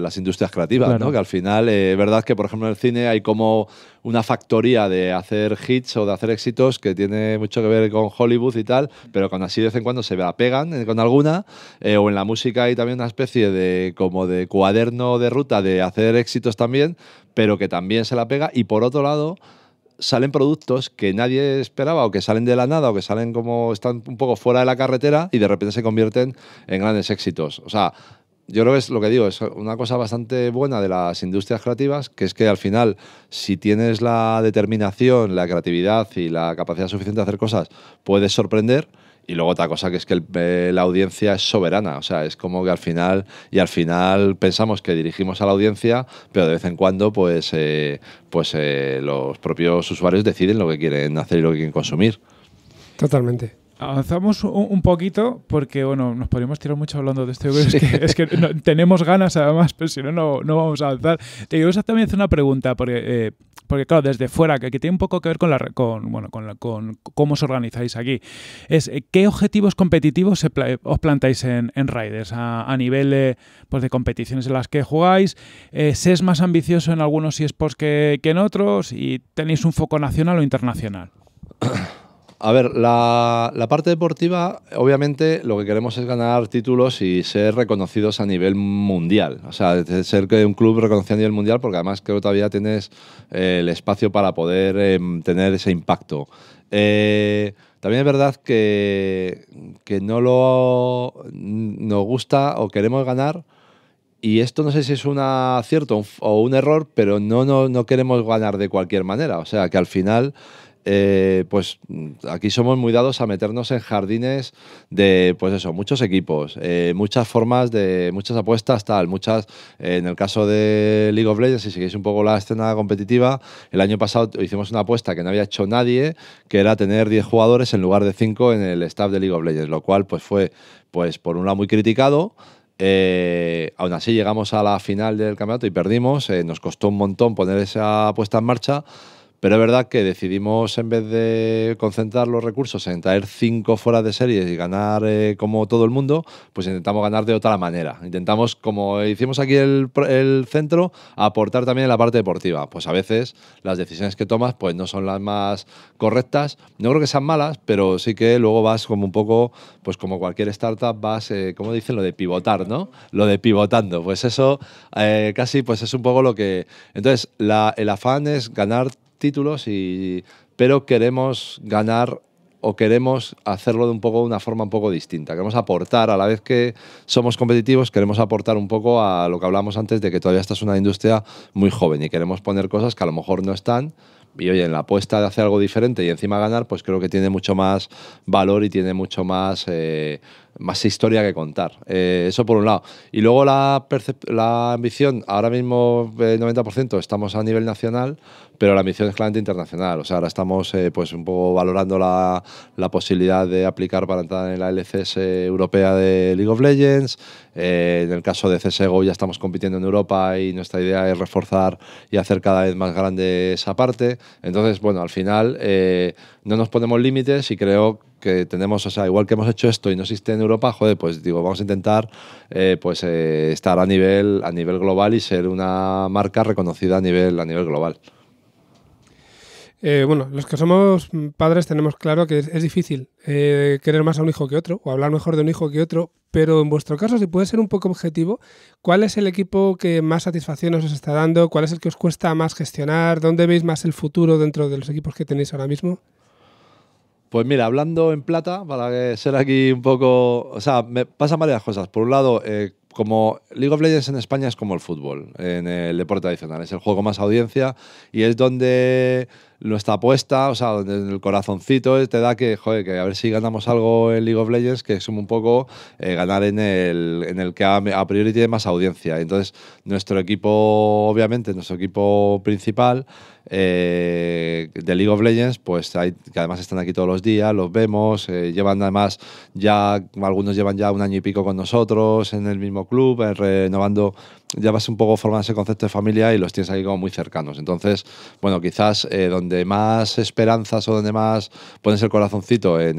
las industrias creativas, ¿no? Que al final, eh, es verdad que, por ejemplo, en el cine hay como una factoría de hacer hits o de hacer éxitos que tiene mucho que ver con Hollywood y tal, pero cuando así de vez en cuando se la pegan eh, con alguna, eh, o en la música hay también una especie de como de cuaderno de ruta de hacer éxitos también, pero que también se la pega. Y por otro lado, salen productos que nadie esperaba o que salen de la nada o que salen como están un poco fuera de la carretera y de repente se convierten en grandes éxitos. O sea, yo creo que es lo que digo, es una cosa bastante buena de las industrias creativas, que es que al final, si tienes la determinación, la creatividad y la capacidad suficiente de hacer cosas, puedes sorprender y luego otra cosa que es que eh, la audiencia es soberana, o sea, es como que al final, y al final pensamos que dirigimos a la audiencia, pero de vez en cuando pues, eh, pues eh, los propios usuarios deciden lo que quieren hacer y lo que quieren consumir. Totalmente. Avanzamos un, poquito porque, bueno, nos podríamos tirar mucho hablando de esto, Es que, tenemos ganas, además, pero si no, no, vamos a avanzar. Te quiero también hacer una pregunta, porque porque claro, desde fuera, que, que tiene un poco que ver con, la, con, bueno, con, con cómo os organizáis aquí, es eh, qué objetivos competitivos os plantáis en, en Riders a, a nivel de, pues, de competiciones en las que jugáis, eh, es más ambicioso en algunos eSports que, que en otros y tenéis un foco nacional o internacional. *coughs* a ver, la, parte deportiva, obviamente lo que queremos es ganar títulos y ser reconocidos a nivel mundial. O sea, ser un club reconocido a nivel mundial, porque además creo que todavía tienes eh, el espacio para poder em, tener ese impacto. Eh, también es verdad que, no lo nos gusta o queremos ganar y esto no sé si es un acierto o un error, pero no, no, no, queremos ganar de cualquier manera. O sea, que al final eh, pues aquí somos muy dados a meternos en jardines de, pues eso, muchos equipos, eh, muchas formas de, muchas apuestas, tal, muchas, eh, en el caso de League of Legends, si seguís un poco la escena competitiva, el año pasado hicimos una apuesta que no había hecho nadie, que era tener 10 jugadores en lugar de 5 en el staff de League of Legends, lo cual pues fue, pues por un lado muy criticado, aún así llegamos a la final del campeonato y perdimos. nos costó un montón poner esa apuesta en marcha, pero es verdad que decidimos, en vez de concentrar los recursos en traer cinco fuera de series y ganar eh, como todo el mundo, pues intentamos ganar de otra manera. Intentamos, como hicimos aquí el, el centro, aportar también en la parte deportiva. Pues a veces las decisiones que tomas pues no son las más correctas. No creo que sean malas, pero sí que luego vas como un poco, pues como cualquier startup, vas, eh, como dicen, lo de pivotar, ¿no? Lo de pivotando. Pues eso eh, casi pues es un poco lo que... Entonces, el afán es ganar títulos, y, pero queremos ganar o queremos hacerlo de un poco una forma un poco distinta. Queremos aportar, a la vez que somos competitivos, queremos aportar un poco a lo que hablamos antes de que todavía esta es una industria muy joven y queremos poner cosas que a lo mejor no están. Y oye, en la apuesta de hacer algo diferente y encima ganar, pues creo que tiene mucho más valor y tiene mucho más eh, más historia que contar. Eh, eso por un lado. Y luego la, la ambición, ahora mismo el eh, 90% estamos a nivel nacional, pero la ambición es claramente internacional. O sea, ahora estamos eh, pues un poco valorando la, la, posibilidad de aplicar para entrar en la LCS europea de League of Legends. en el caso de CSGO ya estamos compitiendo en Europa y nuestra idea es reforzar y hacer cada vez más grande esa parte. Entonces, bueno, al final no nos ponemos límites y creo que que tenemos, o sea, igual que hemos hecho esto y no existe en Europa, joder, pues digo, vamos a intentar eh, pues eh, estar a nivel, a nivel global y ser una marca reconocida a nivel, a nivel global. Eh, bueno, los que somos padres tenemos claro que es, difícil querer más a un hijo que otro o hablar mejor de un hijo que otro, pero en vuestro caso, si puede ser un poco objetivo, ¿cuál es el equipo que más satisfacción os está dando? ¿Cuál es el que os cuesta más gestionar? ¿Dónde veis más el futuro dentro de los equipos que tenéis ahora mismo? Pues mira, hablando en plata, para ser aquí un poco. O sea, me pasan varias cosas. Por un lado, eh, como League of Legends en España es como el fútbol, en el deporte tradicional. Es el juego más audiencia y es donde nuestra apuesta, o sea, en el corazoncito eh, te da que, joder, que a ver si ganamos algo en League of Legends, que es un poco eh, ganar en el, en el que a, priori tiene más audiencia. Entonces, nuestro equipo, obviamente, nuestro equipo principal eh, de League of Legends, pues hay, que además están aquí todos los días, los vemos, llevan además ya, algunos llevan ya un año y pico con nosotros en el mismo club, renovando ya vas un poco formando ese concepto de familia y los tienes ahí como muy cercanos. Entonces, bueno, quizás eh, donde más esperanzas o donde más pones el corazoncito en,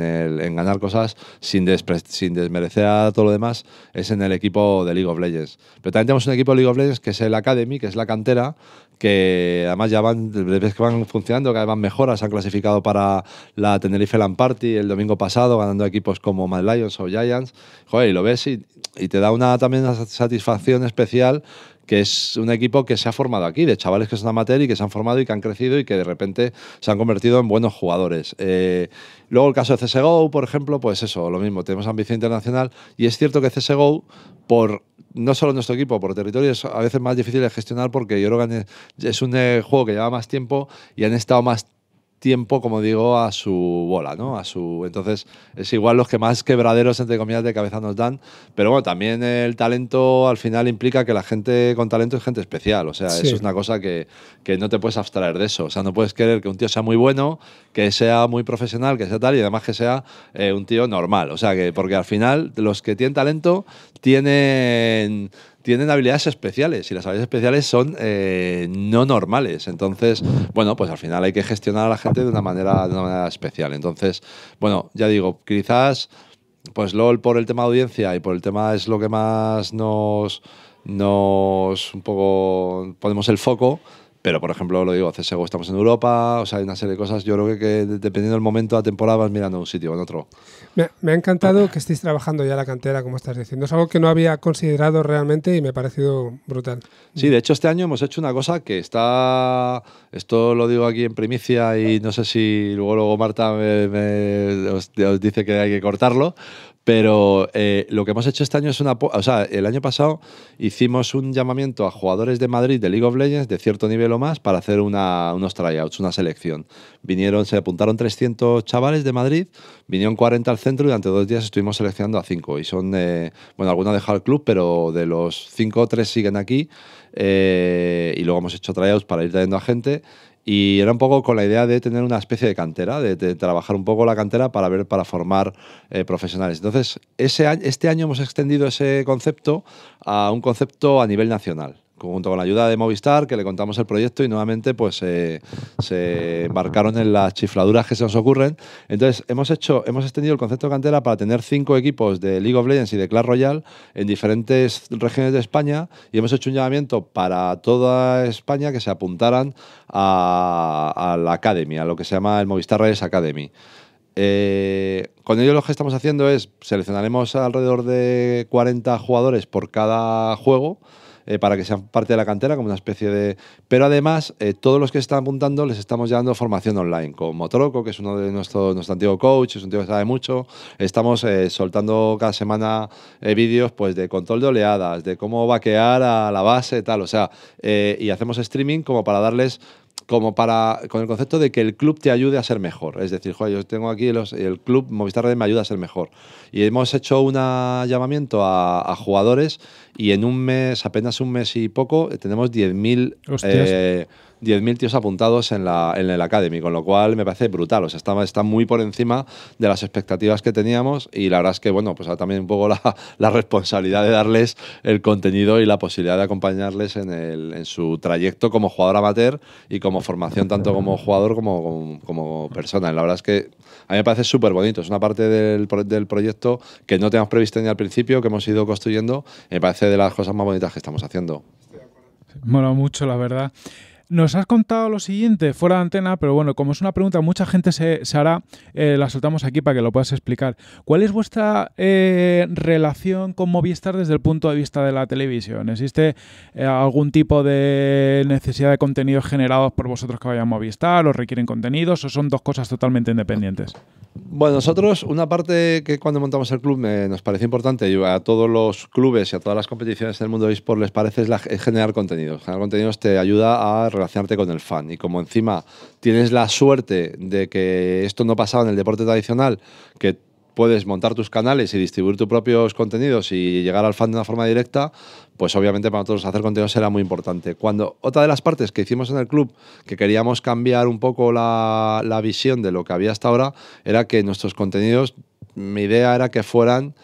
ganar cosas sin, desmerecer a todo lo demás es en el equipo de League of Legends. Pero también tenemos un equipo de League of Legends que es el Academy, que es la cantera, que además ya van, vez que van funcionando, que además mejoras, han clasificado para la Tenerife Land Party el domingo pasado, ganando equipos como Mad Lions o Giants. Joder, y lo ves y, y te da una, también una satisfacción especial que es un equipo que se ha formado aquí, de chavales que son amateur y que se han formado y que han crecido y que de repente se han convertido en buenos jugadores. Eh, luego el caso de CSGO, por ejemplo, pues eso, lo mismo, tenemos ambición internacional y es cierto que CSGO, por no solo nuestro equipo, por territorio es a veces más difícil de gestionar porque yo es un eh, juego que lleva más tiempo y han estado más tiempo, como digo, a su bola, ¿no? A su, entonces, es igual los que más quebraderos, entre comillas, de cabeza nos dan. Pero bueno, también el talento al final implica que la gente con talento es gente especial. O sea, eso es una cosa que, no te puedes abstraer de eso. O sea, no puedes querer que un tío sea muy bueno, que sea muy profesional, que sea tal, y además que sea eh, un tío normal. O sea, que porque al final los que tienen talento tienen tienen habilidades especiales y las habilidades especiales son eh, no normales. Entonces, bueno, pues al final hay que gestionar a la gente de una manera, especial. Entonces, bueno, ya digo, quizás pues LOL por el tema de audiencia y por el tema es lo que más nos, nos un poco ponemos el foco pero, por ejemplo, lo digo, CSGO estamos en Europa, o sea, hay una serie de cosas. Yo creo que, dependiendo del momento, la temporada vas mirando un sitio o en otro. Me, ha encantado que estéis trabajando ya la cantera, como estás diciendo. Es algo que no había considerado realmente y me ha parecido brutal. Sí, de hecho, este año hemos hecho una cosa que está. Esto lo digo aquí en primicia y no sé si luego, luego Marta os dice que hay que cortarlo. Pero eh, lo que hemos hecho este año es una. O sea, el año pasado hicimos un llamamiento a jugadores de Madrid de League of Legends de cierto nivel o más para hacer una, unos tryouts, una selección. Vinieron, se apuntaron 300 chavales de Madrid, vinieron 40 al centro y durante dos días estuvimos seleccionando a cinco. Y son, eh, bueno, algunos han dejado el club, pero de los o tres siguen aquí. Eh, y luego hemos hecho tryouts para ir trayendo a gente y era un poco con la idea de tener una especie de cantera, de, trabajar un poco la cantera para ver, para formar eh, profesionales. Entonces, este año hemos extendido ese concepto a un concepto a nivel nacional junto con la ayuda de Movistar, que le contamos el proyecto y nuevamente pues eh, se embarcaron en las chifladuras que se nos ocurren. Entonces hemos hecho, hemos extendido el concepto de cantera para tener cinco equipos de League of Legends y de Clash Royale en diferentes regiones de España y hemos hecho un llamamiento para toda España que se apuntaran a, la Academy, a lo que se llama el Movistar Reyes Academy. Eh, con ello lo que estamos haciendo es seleccionaremos alrededor de 40 jugadores por cada juego eh, para que sean parte de la cantera, como una especie de... Pero además, eh, todos los que están apuntando les estamos llevando dando formación online, con Motoroco, que es uno de nuestros nuestro antiguo coach, es un tío que sabe mucho. Estamos eh, soltando cada semana vídeos pues, de control de oleadas, de cómo vaquear a la base, tal, o sea, y hacemos streaming como para darles como para, con el concepto de que el club te ayude a ser mejor. Es decir, yo tengo aquí los, el club Movistar Red me ayuda a ser mejor. Y hemos hecho un llamamiento a, jugadores y en un mes, apenas un mes y poco, tenemos 10.000 10.000 tíos apuntados en, la, en el Academy, con lo cual me parece brutal. O sea, está, está muy por encima de las expectativas que teníamos y la verdad es que, bueno, pues también un poco la, *laughs* la responsabilidad de darles el contenido y la posibilidad de acompañarles en, el, en su trayecto como jugador amateur y como formación, tanto como jugador como, como, persona. la verdad es que a mí me parece súper bonito. Es una parte del, del proyecto que no teníamos previsto ni al principio, que hemos ido construyendo. me parece de las cosas más bonitas que estamos haciendo. Mola mucho, la verdad. Nos has contado lo siguiente fuera de antena, pero bueno, como es una pregunta, mucha gente se, hará, eh, la soltamos aquí para que lo puedas explicar. ¿Cuál es vuestra eh, relación con Movistar desde el punto de vista de la televisión? ¿Existe eh, algún tipo de necesidad de contenidos generados por vosotros que vayan a Movistar? o requieren contenidos o son dos cosas totalmente independientes? Bueno, nosotros una parte que cuando montamos el club nos parece importante y a todos los clubes y a todas las competiciones en el mundo de eSport les parece es, generar contenidos. Generar contenidos te ayuda a relacionarte con el fan. Y como encima tienes la suerte de que esto no pasaba en el deporte tradicional, que puedes montar tus canales y distribuir tus propios contenidos y llegar al fan de una forma directa, pues obviamente para nosotros hacer contenidos era muy importante. Cuando otra de las partes que hicimos en el club, que queríamos cambiar un poco la visión de lo que había hasta ahora, era que nuestros contenidos, mi idea era que fueran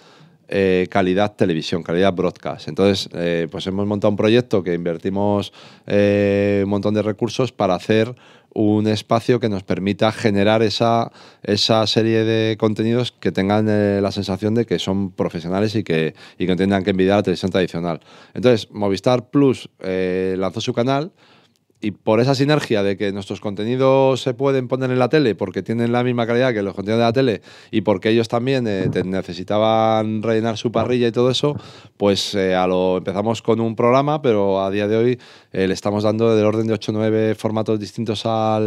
eh, calidad televisión, calidad broadcast. Entonces, eh, pues hemos montado un proyecto que invertimos eh, un montón de recursos para hacer un espacio que nos permita generar esa, serie de contenidos que tengan la sensación de que son profesionales y que, y no tengan que envidiar la televisión tradicional. Entonces, Movistar Plus lanzó su canal y por esa sinergia de que nuestros contenidos se pueden poner en la tele porque tienen la misma calidad que los contenidos de la tele y porque ellos también eh, necesitaban rellenar su parrilla y todo eso, pues eh, a lo empezamos con un programa, pero a día de hoy eh, le estamos dando del orden de 8 o 9 formatos distintos a,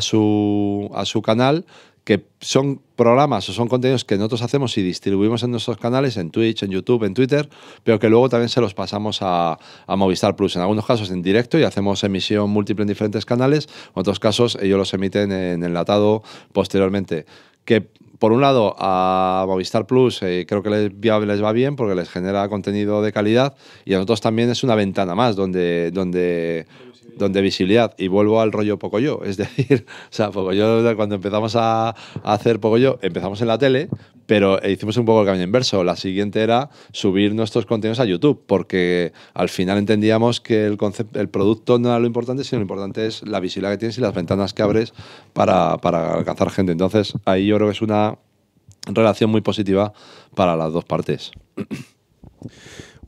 su, a su canal que son programas o son contenidos que nosotros hacemos y distribuimos en nuestros canales, en Twitch, en YouTube, en Twitter, pero que luego también se los pasamos a, Movistar Plus. En algunos casos en directo y hacemos emisión múltiple en diferentes canales, en otros casos ellos los emiten en enlatado posteriormente. Que por un lado, a Movistar Plus eh, creo que les, les, va bien porque les genera contenido de calidad y a nosotros también es una ventana más donde, donde donde visibilidad, y vuelvo al rollo poco yo es *laughs* decir, o sea, yo cuando empezamos a, hacer poco yo empezamos en la tele, pero hicimos un poco el camino inverso. La siguiente era subir nuestros contenidos a YouTube, porque al final entendíamos que el, el producto no era lo importante, sino lo importante es la visibilidad que tienes y las ventanas que abres para, para alcanzar gente. Entonces, ahí yo creo que es una relación muy positiva para las dos partes. *clears throat*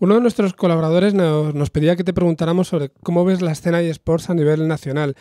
Uno de nuestros colaboradores nos, pedía que te preguntáramos sobre cómo ves la escena eSports a nivel nacional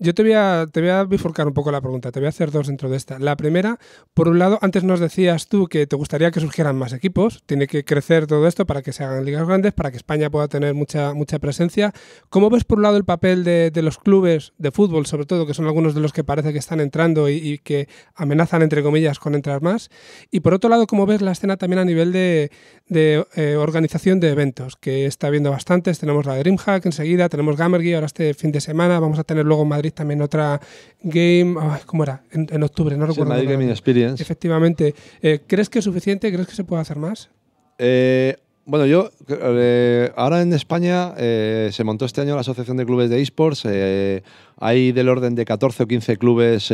yo te voy, a, te voy a bifurcar un poco la pregunta, te voy a hacer dos dentro de esta. La primera, por un lado, antes nos decías tú que te gustaría que surgieran más equipos, tiene que crecer todo esto para que se hagan ligas grandes, para que España pueda tener mucha, mucha presencia. ¿Cómo ves por un lado el papel de, los clubes de fútbol, sobre todo, que son algunos de los que parece que están entrando y, que amenazan, entre comillas, con entrar más? Y por otro lado, ¿cómo ves la escena también a nivel de, eh, organización de eventos, que está habiendo bastantes? Tenemos la Dreamhack enseguida, tenemos Gamergy, ahora este fin de semana, vamos a tener luego Madrid también otra Game, como ¿cómo era? En, octubre, no recuerdo. Efectivamente. Eh, ¿Crees que es suficiente? ¿Crees que se puede hacer más? Eh, bueno, yo eh, ahora en España eh, se montó este año la Asociación de Clubes de Esports. Eh, hay del orden de 14 o 15 clubes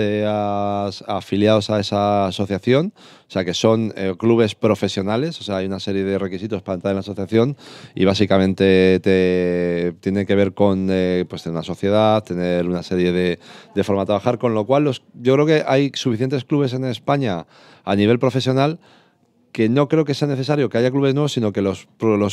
afiliados a esa asociación, o sea que son clubes profesionales, o sea hay una serie de requisitos para entrar en la asociación y básicamente te, tiene que ver con pues, tener una sociedad, tener una serie de, de forma de trabajar, con lo cual los, yo creo que hay suficientes clubes en España a nivel profesional que no creo que sea necesario que haya clubes nuevos, sino que los,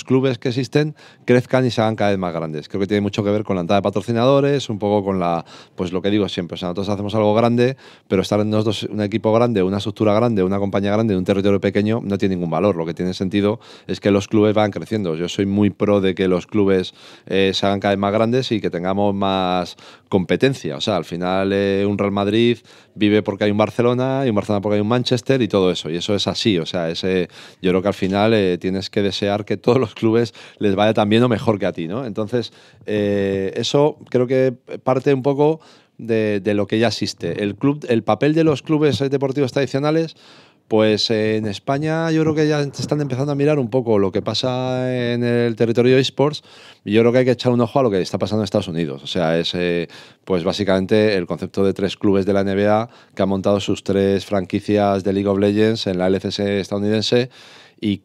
clubes que existen crezcan y se hagan cada vez más grandes. Creo que tiene mucho que ver con la entrada de patrocinadores, un poco con la, pues lo que digo siempre, o sea, nosotros hacemos algo grande, pero estar en nosotros un equipo grande, una estructura grande, una compañía grande, un territorio pequeño, no tiene ningún valor. Lo que tiene sentido es que los clubes van creciendo. Yo soy muy pro de que los clubes eh, se hagan cada vez más grandes y que tengamos más competencia. O sea, al final eh, un Real Madrid vive porque hay un Barcelona y un Barcelona porque hay un Manchester y todo eso. Y eso es así. O sea, ese, yo creo que al final eh, tienes que desear que todos los clubes les vaya también bien o mejor que a ti. ¿no? Entonces, eh, eso creo que parte un poco de, lo que ya existe. El, club, el papel de los clubes deportivos tradicionales pues en España yo creo que ya están empezando a mirar un poco lo que pasa en el territorio de esports y yo creo que hay que echar un ojo a lo que está pasando en Estados Unidos. O sea, es eh, pues básicamente el concepto de tres clubes de la NBA que han montado sus tres franquicias de League of Legends en la LCS estadounidense y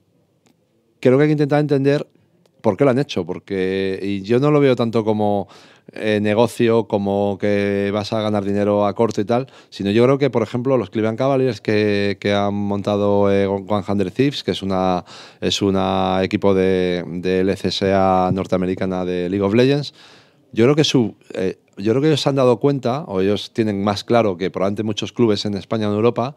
creo que hay que intentar entender por qué lo han hecho, porque y yo no lo veo tanto como eh, negocio como que vas a ganar dinero a corto y tal, sino yo creo que, por ejemplo, los Cleveland Cavaliers que, que han montado eh, 100 Thieves, que es una es una equipo de, de LCSA norteamericana de League of Legends, yo creo que su eh, yo creo que ellos se han dado cuenta, o ellos tienen más claro que probablemente muchos clubes en España o en Europa,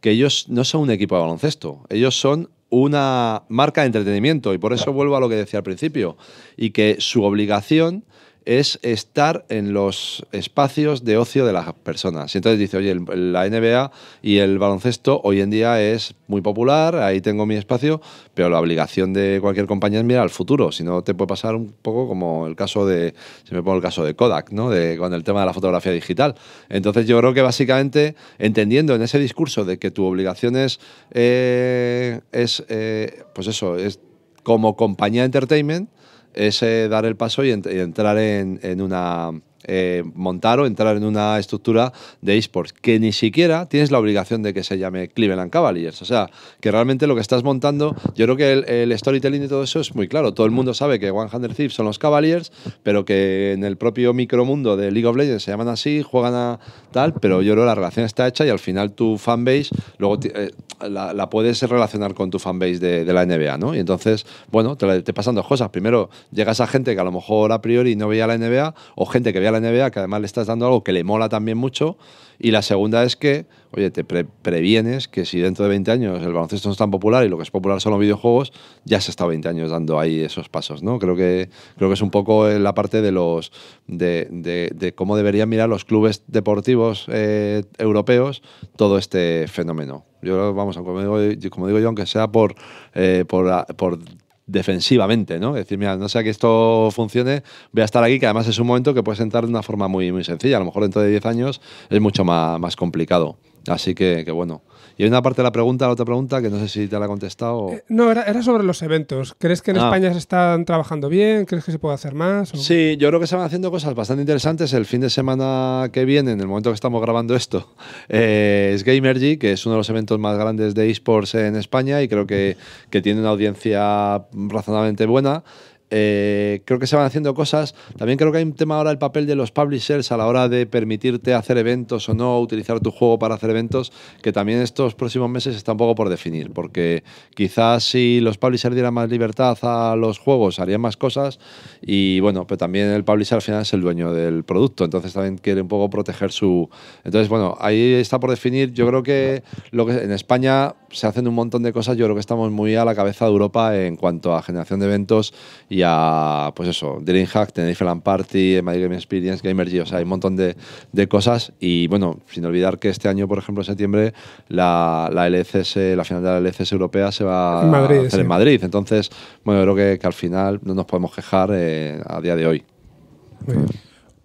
que ellos no son un equipo de baloncesto, ellos son una marca de entretenimiento y por eso vuelvo a lo que decía al principio, y que su obligación es estar en los espacios de ocio de las personas. Y entonces dice, oye, la NBA y el baloncesto hoy en día es muy popular, ahí tengo mi espacio, pero la obligación de cualquier compañía es mirar al futuro, si no te puede pasar un poco como el caso de, si me pongo el caso de Kodak, ¿no? con el tema de la fotografía digital. Entonces yo creo que básicamente, entendiendo en ese discurso de que tu obligación es, eh, es eh, pues eso, es como compañía de entertainment, ese dar el paso y, entrar en, una, eh, montar o entrar en una estructura de esports, que ni siquiera tienes la obligación de que se llame Cleveland Cavaliers. O sea, que realmente lo que estás montando, yo creo que el, storytelling y todo eso es muy claro. Todo el mundo sabe que 100 Thieves son los Cavaliers, pero que en el propio micromundo de League of Legends se llaman así, juegan a tal, pero yo creo la relación está hecha y al final tu fanbase luego eh, la, puedes relacionar con tu fanbase de, de la NBA, ¿no? Y entonces, bueno, te, te pasan dos cosas. Primero, llegas a gente que a lo mejor a priori no veía la NBA o gente que veía la NBA, que además le estás dando algo que le mola también mucho. Y la segunda es que, oye, te previenes que si dentro de 20 años el baloncesto no es tan popular y lo que es popular son los videojuegos, ya se está 20 años dando ahí esos pasos, ¿no? Creo que, creo que es un poco la parte de los de, de, cómo deberían mirar los clubes deportivos eh, europeos todo este fenómeno. Yo, vamos, como digo, como digo yo, aunque sea por, eh, por, por defensivamente, ¿no? decir, mira, no sea que esto funcione, voy a estar aquí, que además es un momento que puedes entrar de una forma muy, muy sencilla. A lo mejor dentro de 10 años es mucho más, más complicado. Así que bueno. Y hay una parte de la pregunta, la otra pregunta, que no sé si te la ha contestado. Eh, no, era, sobre los eventos. ¿Crees que en ah. España se están trabajando bien? ¿Crees que se puede hacer más? Sí, yo creo que se van haciendo cosas bastante interesantes. El fin de semana que viene, en el momento que estamos grabando esto, *laughs* eh, es Gamergy, que es uno de los eventos más grandes de esports en España y creo que, que tiene una audiencia razonablemente buena. Eh, creo que se van haciendo cosas. También creo que hay un tema ahora el papel de los publishers a la hora de permitirte hacer eventos o no, utilizar tu juego para hacer eventos, que también estos próximos meses está un poco por definir, porque quizás si los publishers dieran más libertad a los juegos, harían más cosas y bueno, pero también el publisher al final es el dueño del producto, entonces también quiere un poco proteger su... Entonces bueno, ahí está por definir, yo creo que, lo que en España se hacen un montón de cosas, yo creo que estamos muy a la cabeza de Europa en cuanto a generación de eventos y a, pues eso, DreamHack, Tenerife Land Party, My Game Experience, GamerG, o sea, hay un montón de, de, cosas. Y bueno, sin olvidar que este año, por ejemplo, en septiembre, la, la LCS, la final de la LCS europea se va a hacer en Madrid. Entonces, bueno, creo que, al final no nos podemos quejar eh, a día de hoy.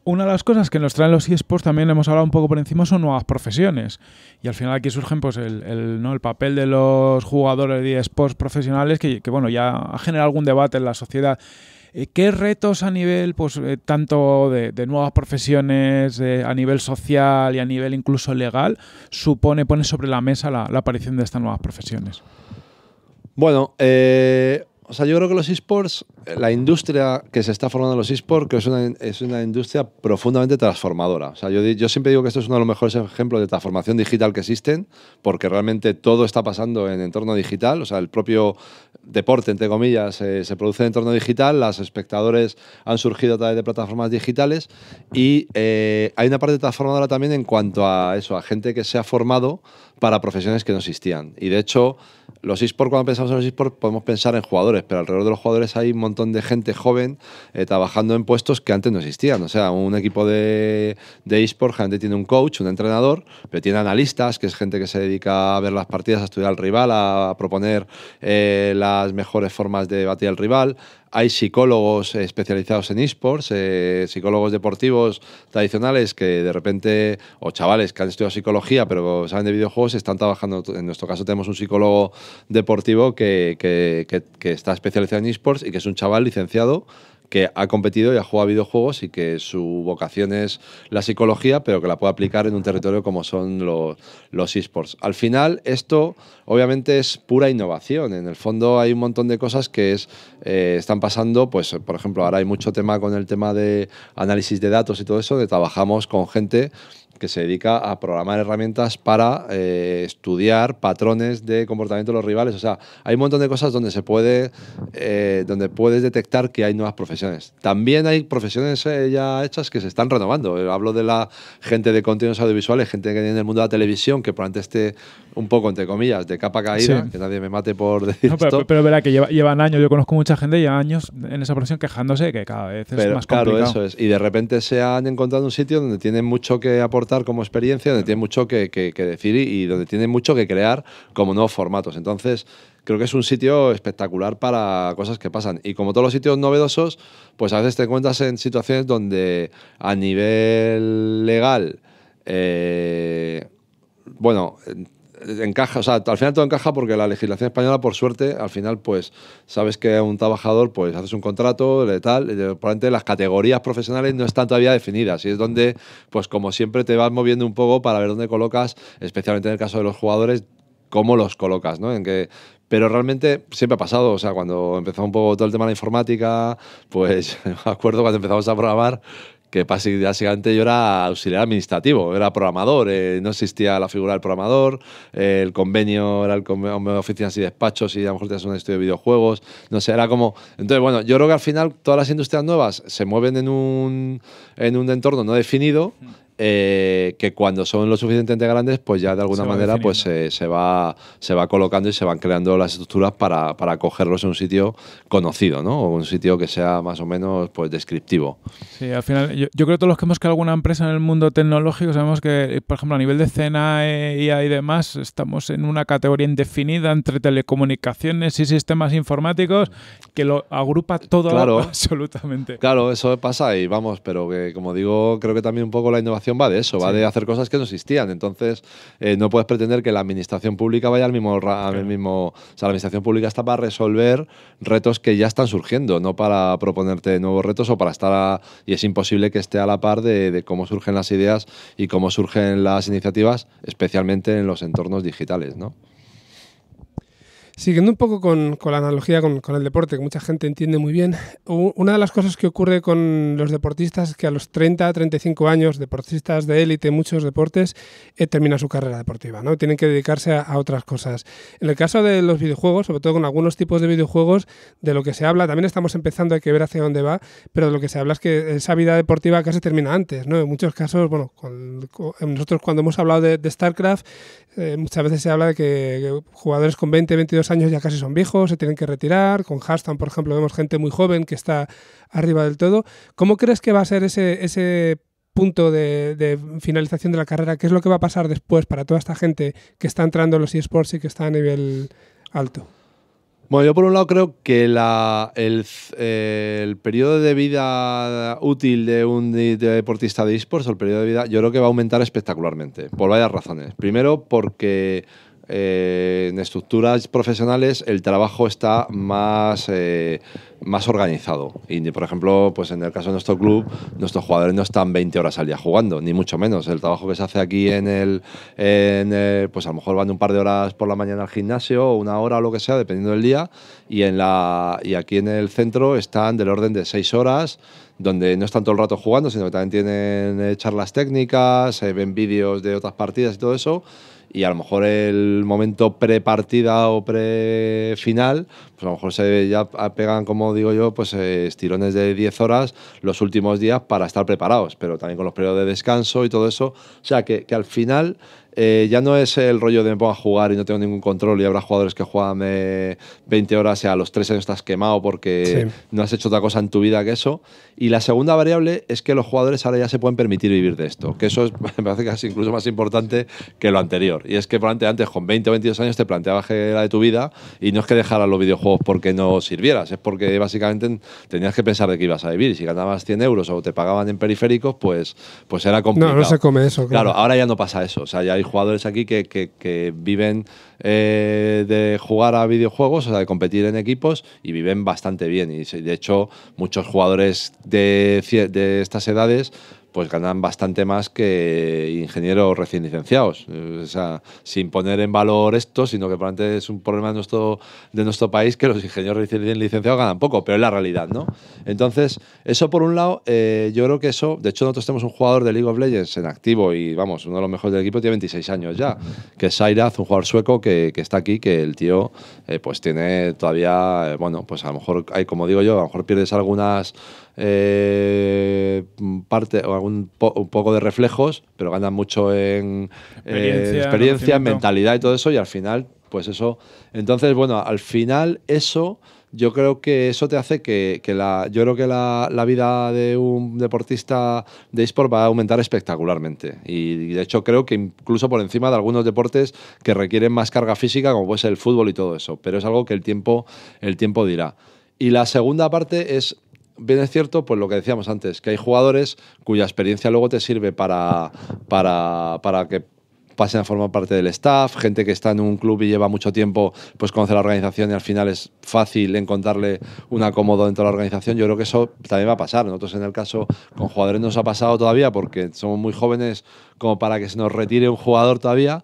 Una de las cosas que nos traen los eSports, también hemos hablado un poco por encima, son nuevas profesiones. Y al final aquí surgen pues, el, papel de los jugadores de eSports profesionales, que, bueno, ya ha generado algún debate en la sociedad. Eh, ¿Qué retos a nivel, pues, eh, tanto de, nuevas profesiones, a nivel social y a nivel incluso legal, supone, pone sobre la mesa la, aparición de estas nuevas profesiones? Bueno, eh, o sea, yo creo que los esports la industria que se está formando en los eSports, es una, es una industria profundamente transformadora. O sea, yo, yo, siempre digo que esto es uno de los mejores ejemplos de transformación digital que existen, porque realmente todo está pasando en entorno digital. O sea, el propio deporte, entre comillas, eh, se produce en entorno digital, las espectadores han surgido a través de plataformas digitales y eh, hay una parte transformadora también en cuanto a eso, a gente que se ha formado para profesiones que no existían. Y de hecho, los eSports, cuando pensamos en los eSports, podemos pensar en jugadores, pero alrededor de los jugadores hay un montón montón de gente joven eh, trabajando en puestos que antes no existían. O sea, un equipo de, de eSport gente tiene un coach, un entrenador, pero tiene analistas, que es gente que se dedica a ver las partidas, a estudiar al rival, a, proponer eh, las mejores formas de batir al rival. Hay psicólogos especializados en esports, eh, psicólogos deportivos tradicionales que de repente, o chavales que han estudiado psicología pero saben de videojuegos, están trabajando. En nuestro caso tenemos un psicólogo deportivo que, que está especializado en esports y que es un chaval licenciado que ha competido y ha jugado videojuegos y que su vocación es la psicología, pero que la puede aplicar en un territorio como son los, esports. Al final, esto obviamente es pura innovación. En el fondo hay un montón de cosas que eh, están pasando, pues por ejemplo, ahora hay mucho tema con el tema de análisis de datos y todo eso, de trabajamos con gente que se dedica a programar herramientas para eh, estudiar patrones de comportamiento de los rivales. O sea, hay un montón de cosas donde se puede, eh, donde puedes detectar que hay nuevas profesiones. También hay profesiones eh, ya hechas que se están renovando. Hablo de la gente de contenidos audiovisuales, gente que viene del mundo de la televisión, que por antes un poco, entre comillas, de capa caída, que nadie me mate por *laughs* decir pero, esto. Pero, verá que lleva, llevan años, yo conozco mucha gente, llevan años en esa profesión quejándose que cada vez es más complicado. Claro, eso es. Y de repente se han encontrado un sitio donde tienen mucho que aportar como experiencia, donde tienen mucho que, decir y, donde tienen mucho que crear como nuevos formatos. Entonces, creo que es un sitio espectacular para cosas que pasan. Y como todos los sitios novedosos, pues a veces te encuentras en situaciones donde a nivel legal, eh, bueno, encaja, o sea, al final todo encaja porque la legislación española, por suerte, al final, pues, sabes que a un trabajador, pues, haces un contrato, le tal, las categorías profesionales no están todavía definidas y es donde, pues, como siempre, te vas moviendo un poco para ver dónde colocas, especialmente en el caso de los jugadores, cómo los colocas, ¿no? En que, pero realmente siempre ha pasado, o sea, cuando empezó un poco todo el tema de la informática, pues *laughs* me acuerdo cuando empezamos a programar, que básicamente yo era auxiliar administrativo, era programador, eh, no existía la figura del programador, eh, el convenio era el convenio, oficinas y despachos y a lo mejor tenías un estudio de videojuegos, no sé, era como... Entonces, bueno, yo creo que al final todas las industrias nuevas se mueven en un, en un entorno no definido. Mm. Eh, que cuando son lo suficientemente grandes, pues ya de alguna manera pues se, va, se va colocando y se van creando las estructuras para, para cogerlos en un sitio conocido, ¿no? O un sitio que sea más o menos pues descriptivo. Sí, al final, yo, creo que todos los que hemos creado alguna empresa en el mundo tecnológico sabemos que, por ejemplo, a nivel de cena, eh, y demás, estamos en una categoría indefinida entre telecomunicaciones y sistemas informáticos que lo agrupa todo claro, *laughs* absolutamente. Claro, eso pasa y vamos, pero que como digo, creo que también un poco la innovación va de eso, va de hacer cosas que no existían. Entonces, eh, no puedes pretender que la administración pública vaya al mismo, mismo... O sea, la administración pública está para resolver retos que ya están surgiendo, no para proponerte nuevos retos o para estar... y es imposible que esté a la par de, de cómo surgen las ideas y cómo surgen las iniciativas, especialmente en los entornos digitales, ¿no? Siguiendo un poco con, la analogía con, el deporte, que mucha gente entiende muy bien, una de las cosas que ocurre con los deportistas es que a los 30, 35 años, deportistas de élite, muchos deportes, eh, termina su carrera deportiva, ¿no? Tienen que dedicarse a, otras cosas. En el caso de los videojuegos, sobre todo con algunos tipos de videojuegos, de lo que se habla, también estamos empezando, hay que ver hacia dónde va, pero de lo que se habla es que esa vida deportiva casi termina antes, ¿no? En muchos casos, bueno, nosotros cuando hemos hablado de, de StarCraft, eh, muchas veces se habla de que, jugadores con 20, 22 años ya casi son viejos, se tienen que retirar. Con Hastan, por ejemplo, vemos gente muy joven que está arriba del todo. ¿Cómo crees que va a ser ese, ese punto de, de, finalización de la carrera? ¿Qué es lo que va a pasar después para toda esta gente que está entrando en los eSports y que está a nivel alto? Bueno, yo por un lado creo que la, el, eh, periodo de vida útil de un deportista de esports, el periodo de vida, yo creo que va a aumentar espectacularmente, por varias razones. Primero, porque eh, en estructuras profesionales el trabajo está más, eh, más organizado. Y, por ejemplo, pues en el caso de nuestro club, nuestros jugadores no están 20 horas al día jugando, ni mucho menos. El trabajo que se hace aquí en el, pues a lo mejor van un par de horas por la mañana al gimnasio, una hora o lo que sea, dependiendo del día. Y, en la, y aquí en el centro están del orden de 6 horas donde no están todo el rato jugando, sino que también tienen eh, charlas técnicas, ven vídeos de otras partidas y todo eso y a lo mejor el momento prepartida o pre-final, pues a lo mejor se ya pegan, como digo yo, pues eh, estirones de 10 horas los últimos días para estar preparados, pero también con los periodos de descanso y todo eso. O sea, que, que al final eh, ya no es el rollo de me pongo a jugar y no tengo ningún control y habrá jugadores que juegan eh, 20 horas y a los 3 años estás quemado porque no has hecho otra cosa en tu vida que eso. Y la segunda variable es que los jugadores ahora ya se pueden permitir vivir de esto, que eso *laughs* me parece que es incluso más importante que lo anterior. Y es que probablemente antes con 20 o 22 años te planteabas que era de tu vida y no es que dejaras los videojuegos porque no sirvieras, es porque básicamente tenías que pensar de qué ibas a vivir y si ganabas 100 euros o te pagaban en periféricos, pues, pues era complicado. No, no se come eso. Claro, ahora ya no pasa eso. O sea, ya hay hay jugadores aquí que, viven eh, de jugar a videojuegos, o sea, de competir en equipos y viven bastante bien. Y de hecho, muchos jugadores de, de estas edades pues ganan bastante más que ingenieros recién licenciados. Eh, o sea, sin poner en valor esto, sino que probablemente es un problema de nuestro, de nuestro país que los ingenieros recién licenciados ganan poco, pero es la realidad, ¿no? Entonces, eso por un lado, eh, yo creo que eso, de hecho nosotros tenemos un jugador de League of Legends en activo y vamos, uno de los mejores del equipo tiene 26 años ya, que es Sairaz, un jugador sueco que, está aquí, que el tío eh, pues tiene todavía, bueno, pues a lo mejor, hay, como digo yo, a lo mejor pierdes algunas eh, parte o algún un poco de reflejos, pero ganan mucho en experiencia, en mentalidad y todo eso, y al final, pues eso. Entonces, bueno, al final eso yo creo que eso te hace que, la, yo creo que la, vida de un deportista de eSport va a aumentar espectacularmente. Y, de hecho creo que incluso por encima de algunos deportes que requieren más carga física, como puede ser el fútbol y todo eso. Pero es algo que el tiempo, el tiempo dirá. Y la segunda parte es bien es cierto, pues lo que decíamos antes, que hay jugadores cuya experiencia luego te sirve para, para, que pasen a formar parte del staff, gente que está en un club y lleva mucho tiempo, pues conoce la organización y al final es fácil encontrarle un acomodo dentro de la organización. Yo creo que eso también va a pasar. Nosotros en el caso con jugadores nos ha pasado todavía porque somos muy jóvenes como para que se nos retire un jugador todavía,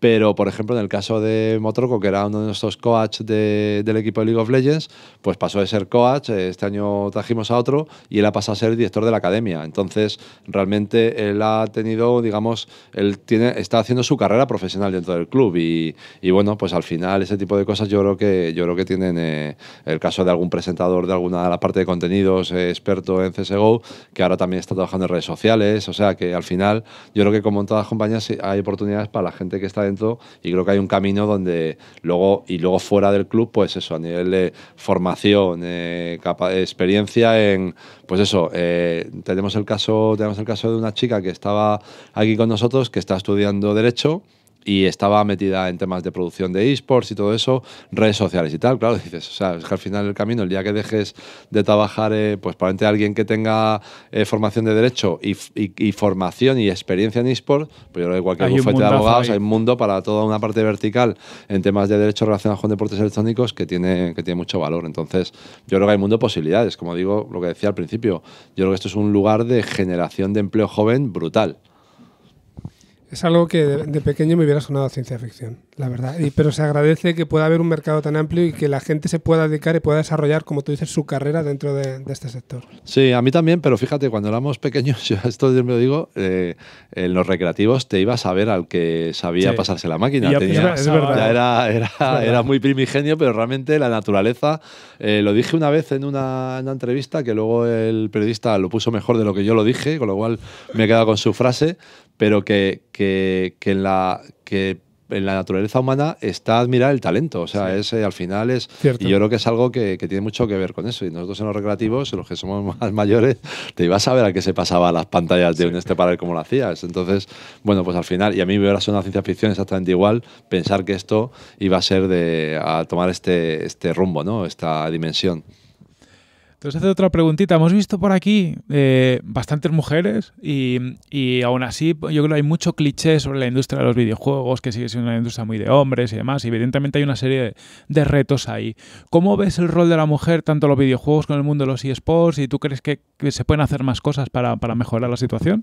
pero, por ejemplo, en el caso de Motorco, que era uno de nuestros coach del equipo de League of Legends, pues pasó de ser coach, eh, este año trajimos a otro, y él ha pasado a ser director de la academia. Entonces, realmente él ha tenido, digamos, él tiene, está haciendo su carrera profesional dentro del club. Y, y bueno, pues al final ese tipo de cosas yo creo que, yo creo que tienen eh, el caso de algún presentador de alguna de la parte de contenidos eh, experto en CSGO, que ahora también está trabajando en redes sociales. O sea que al final, yo creo que como en todas las compañías hay oportunidades para la gente que está y creo que hay un camino donde luego y luego fuera del club, pues eso, a nivel de formación, eh, experiencia en, pues eso, eh, tenemos, el caso, tenemos el caso de una chica que estaba aquí con nosotros, que está estudiando Derecho y estaba metida en temas de producción de esports y todo eso, redes sociales y tal, claro, *laughs* dices, o sea, es que al final del camino, el día que dejes de trabajar, eh, pues a alguien que tenga eh, formación de derecho y, formación y experiencia en esports, pues yo creo que cualquier bufete de abogados hay un mundo para toda una parte vertical en temas de derecho relacionados con deportes electrónicos que tiene, que tiene mucho valor. Entonces, yo creo que hay un mundo de posibilidades, como digo, lo que decía al principio, yo creo que esto es un lugar de generación de empleo joven brutal. Es algo que de, pequeño me hubiera sonado ciencia ficción, la verdad. Y, pero se agradece que pueda haber un mercado tan amplio y que la gente se pueda dedicar y pueda desarrollar, como tú dices, su carrera dentro de, este sector. Sí, a mí también, pero fíjate, cuando éramos pequeños, *laughs* yo esto me lo digo, eh, en los recreativos te ibas a ver al que sabía pasarse la máquina. era, muy primigenio, pero realmente la naturaleza, eh, lo dije una vez en una, en una entrevista que luego el periodista lo puso mejor de lo que yo lo dije, con lo cual me he quedado con su frase, pero que, que, que, en la, que en la naturaleza humana está admirar el talento. O sea, ese eh, al final es. Y yo creo que es algo que, tiene mucho que ver con eso. Y nosotros en los recreativos, los que somos *laughs* más mayores, te ibas a ver a qué se pasaba las pantallas de un este para como cómo lo hacías. Entonces, bueno, pues al final, y a mí me hubiera sonado ciencia ficción exactamente igual, pensar que esto iba a ser de. a tomar este, este rumbo, ¿no? Esta dimensión. Entonces hace otra preguntita. Hemos visto por aquí eh, bastantes mujeres y, aún así yo creo que hay mucho cliché sobre la industria de los videojuegos, que sigue siendo una industria muy de hombres y demás. evidentemente hay una serie de, retos ahí. ¿Cómo ves el rol de la mujer tanto los videojuegos como en el mundo de los eSports? ¿Y tú crees que, se pueden hacer más cosas para, mejorar la situación?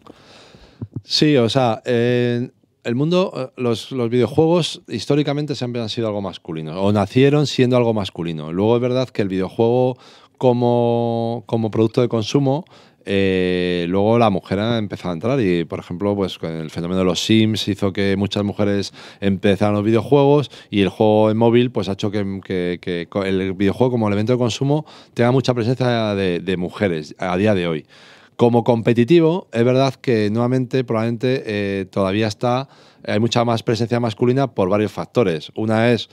Sí, o sea, el mundo, eh, los, los, videojuegos históricamente siempre han sido algo masculino, o nacieron siendo algo masculino. Luego es verdad que el videojuego como, producto de consumo, eh, luego la mujer ha empezado a entrar y, por ejemplo, pues con el fenómeno de los Sims hizo que muchas mujeres empezaran los videojuegos y el juego en móvil pues ha hecho que, el videojuego como elemento de consumo tenga mucha presencia de, mujeres a día de hoy. Como competitivo, es verdad que nuevamente probablemente eh, todavía está, hay mucha más presencia masculina por varios factores. Una es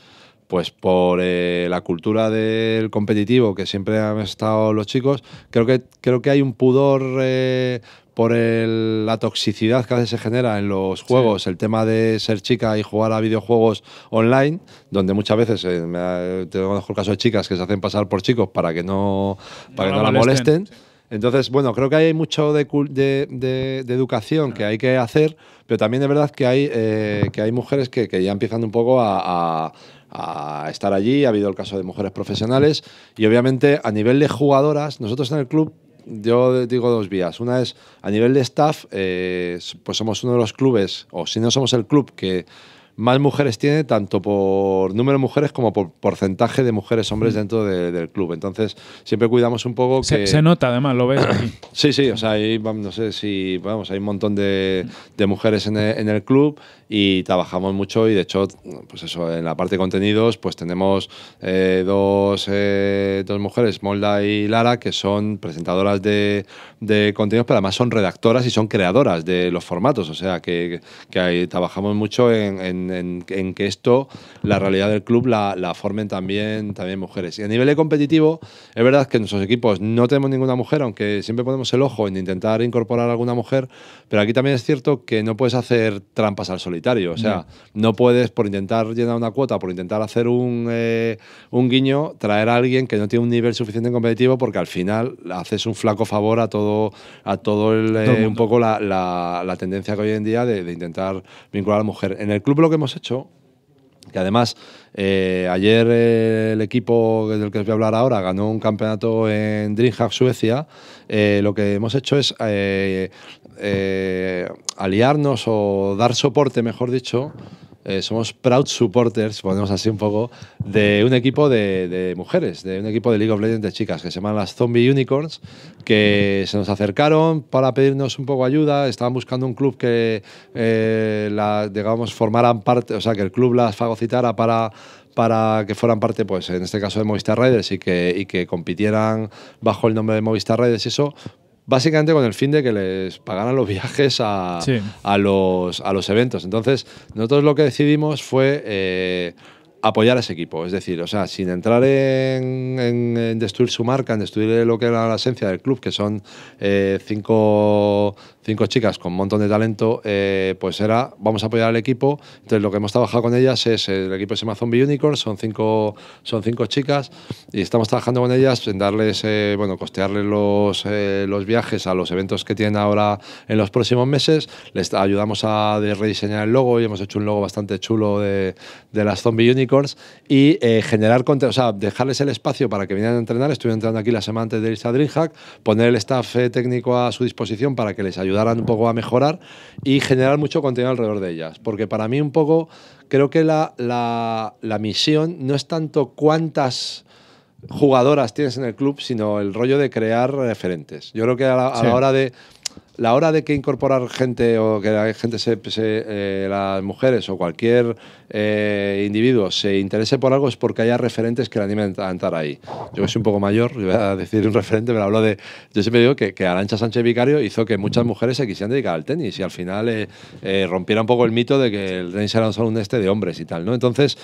pues por eh, la cultura del competitivo que siempre han estado los chicos, creo que, creo que hay un pudor eh, por la toxicidad que a veces se genera en los juegos, el tema de ser chica y jugar a videojuegos online, donde muchas veces, eh, tengo el caso de chicas que se hacen pasar por chicos para que no, la molesten. Entonces, bueno, creo que hay mucho de, educación que hay que hacer, pero también de verdad que hay, que hay mujeres que, ya empiezan un poco a a estar allí. Ha habido el caso de mujeres profesionales y obviamente a nivel de jugadoras, nosotros en el club yo digo dos vías. Una es a nivel de staff, eh, pues somos uno de los clubes, o si no somos el club que más mujeres tiene, tanto por número de mujeres como por porcentaje de mujeres hombres mm. dentro del club. Entonces, siempre cuidamos un poco se, que. Se, nota, además, lo ves. sí, sí, o sea, hay, no sé si, vamos, hay un montón de, mujeres en en el club y trabajamos mucho y de hecho, pues eso, en la parte de contenidos, pues tenemos eh, dos, eh, dos, mujeres, Molda y Lara, que son presentadoras de, de, contenidos, pero además son redactoras y son creadoras de los formatos, o sea que, que trabajamos mucho en, en, que esto, la realidad del club, la, formen también, también mujeres. Y a nivel de competitivo, es verdad que en nuestros equipos no tenemos ninguna mujer, aunque siempre ponemos el ojo en intentar incorporar alguna mujer, pero aquí también es cierto que no puedes hacer trampas al solito o sea, no puedes, por intentar llenar una cuota, por intentar hacer un, eh, guiño, traer a alguien que no tiene un nivel suficiente competitivo, porque al final haces un flaco favor a todo, a todo, el, eh, un poco la, la, tendencia que hoy en día de, intentar vincular a la mujer. En el club lo que hemos hecho que además eh, ayer el equipo del que os voy a hablar ahora ganó un campeonato en Dreamhack Suecia, lo que hemos hecho es eh, aliarnos o dar soporte, mejor dicho, eh, somos proud supporters, ponemos así un poco, de un equipo de, mujeres, de un equipo de League of Legends de chicas, que se llaman las Zombie Unicorns, que se nos acercaron para pedirnos un poco ayuda, estaban buscando un club que, eh, la, digamos, formaran parte, o sea, que el club las fagocitara para para que fueran parte, pues en este caso de Movistar Raiders y que, y que compitieran bajo el nombre de Movistar Raiders y eso, básicamente con el fin de que les pagaran los *laughs* viajes a, los, eventos. Entonces, nosotros lo que decidimos fue eh, apoyar a ese equipo. Es decir, o sea, sin entrar en, destruir su marca, en destruir lo que era la esencia del club, que son eh, cinco cinco chicas con un montón de talento, eh, pues era, vamos a apoyar al equipo. Entonces lo que hemos trabajado con ellas es, el equipo se llama Zombie Unicorns, son cinco, son cinco chicas y estamos trabajando con ellas en darles, eh, bueno, costearles los, eh, los viajes a los eventos que tienen ahora en los próximos meses. Les ayudamos a rediseñar el logo y hemos hecho un logo bastante chulo de, de las Zombie Unicorns y generar o sea, dejarles el espacio para que vinieran a entrenar. Estuve entrando aquí la semana antes de irse a DreamHack, poner el staff técnico a su disposición para que les ayude ayudarán un poco a mejorar y generar mucho contenido alrededor de ellas. Porque para mí un poco creo que la, misión no es tanto cuántas jugadoras tienes en el club, sino el rollo de crear referentes. Yo creo que a la hora de la hora de que incorporar gente o que la gente se, eh, las mujeres o cualquier eh, individuo se interese por algo es porque haya referentes que la animen a entrar ahí. Yo es soy un poco mayor, voy *laughs* a decir un referente, pero hablo de. Yo siempre digo que, que Arancha Sánchez Vicario hizo que muchas mujeres se quisieran dedicar al tenis y al final eh, rompiera un poco el mito de que el tenis era un salón este de hombres y tal, ¿no? Entonces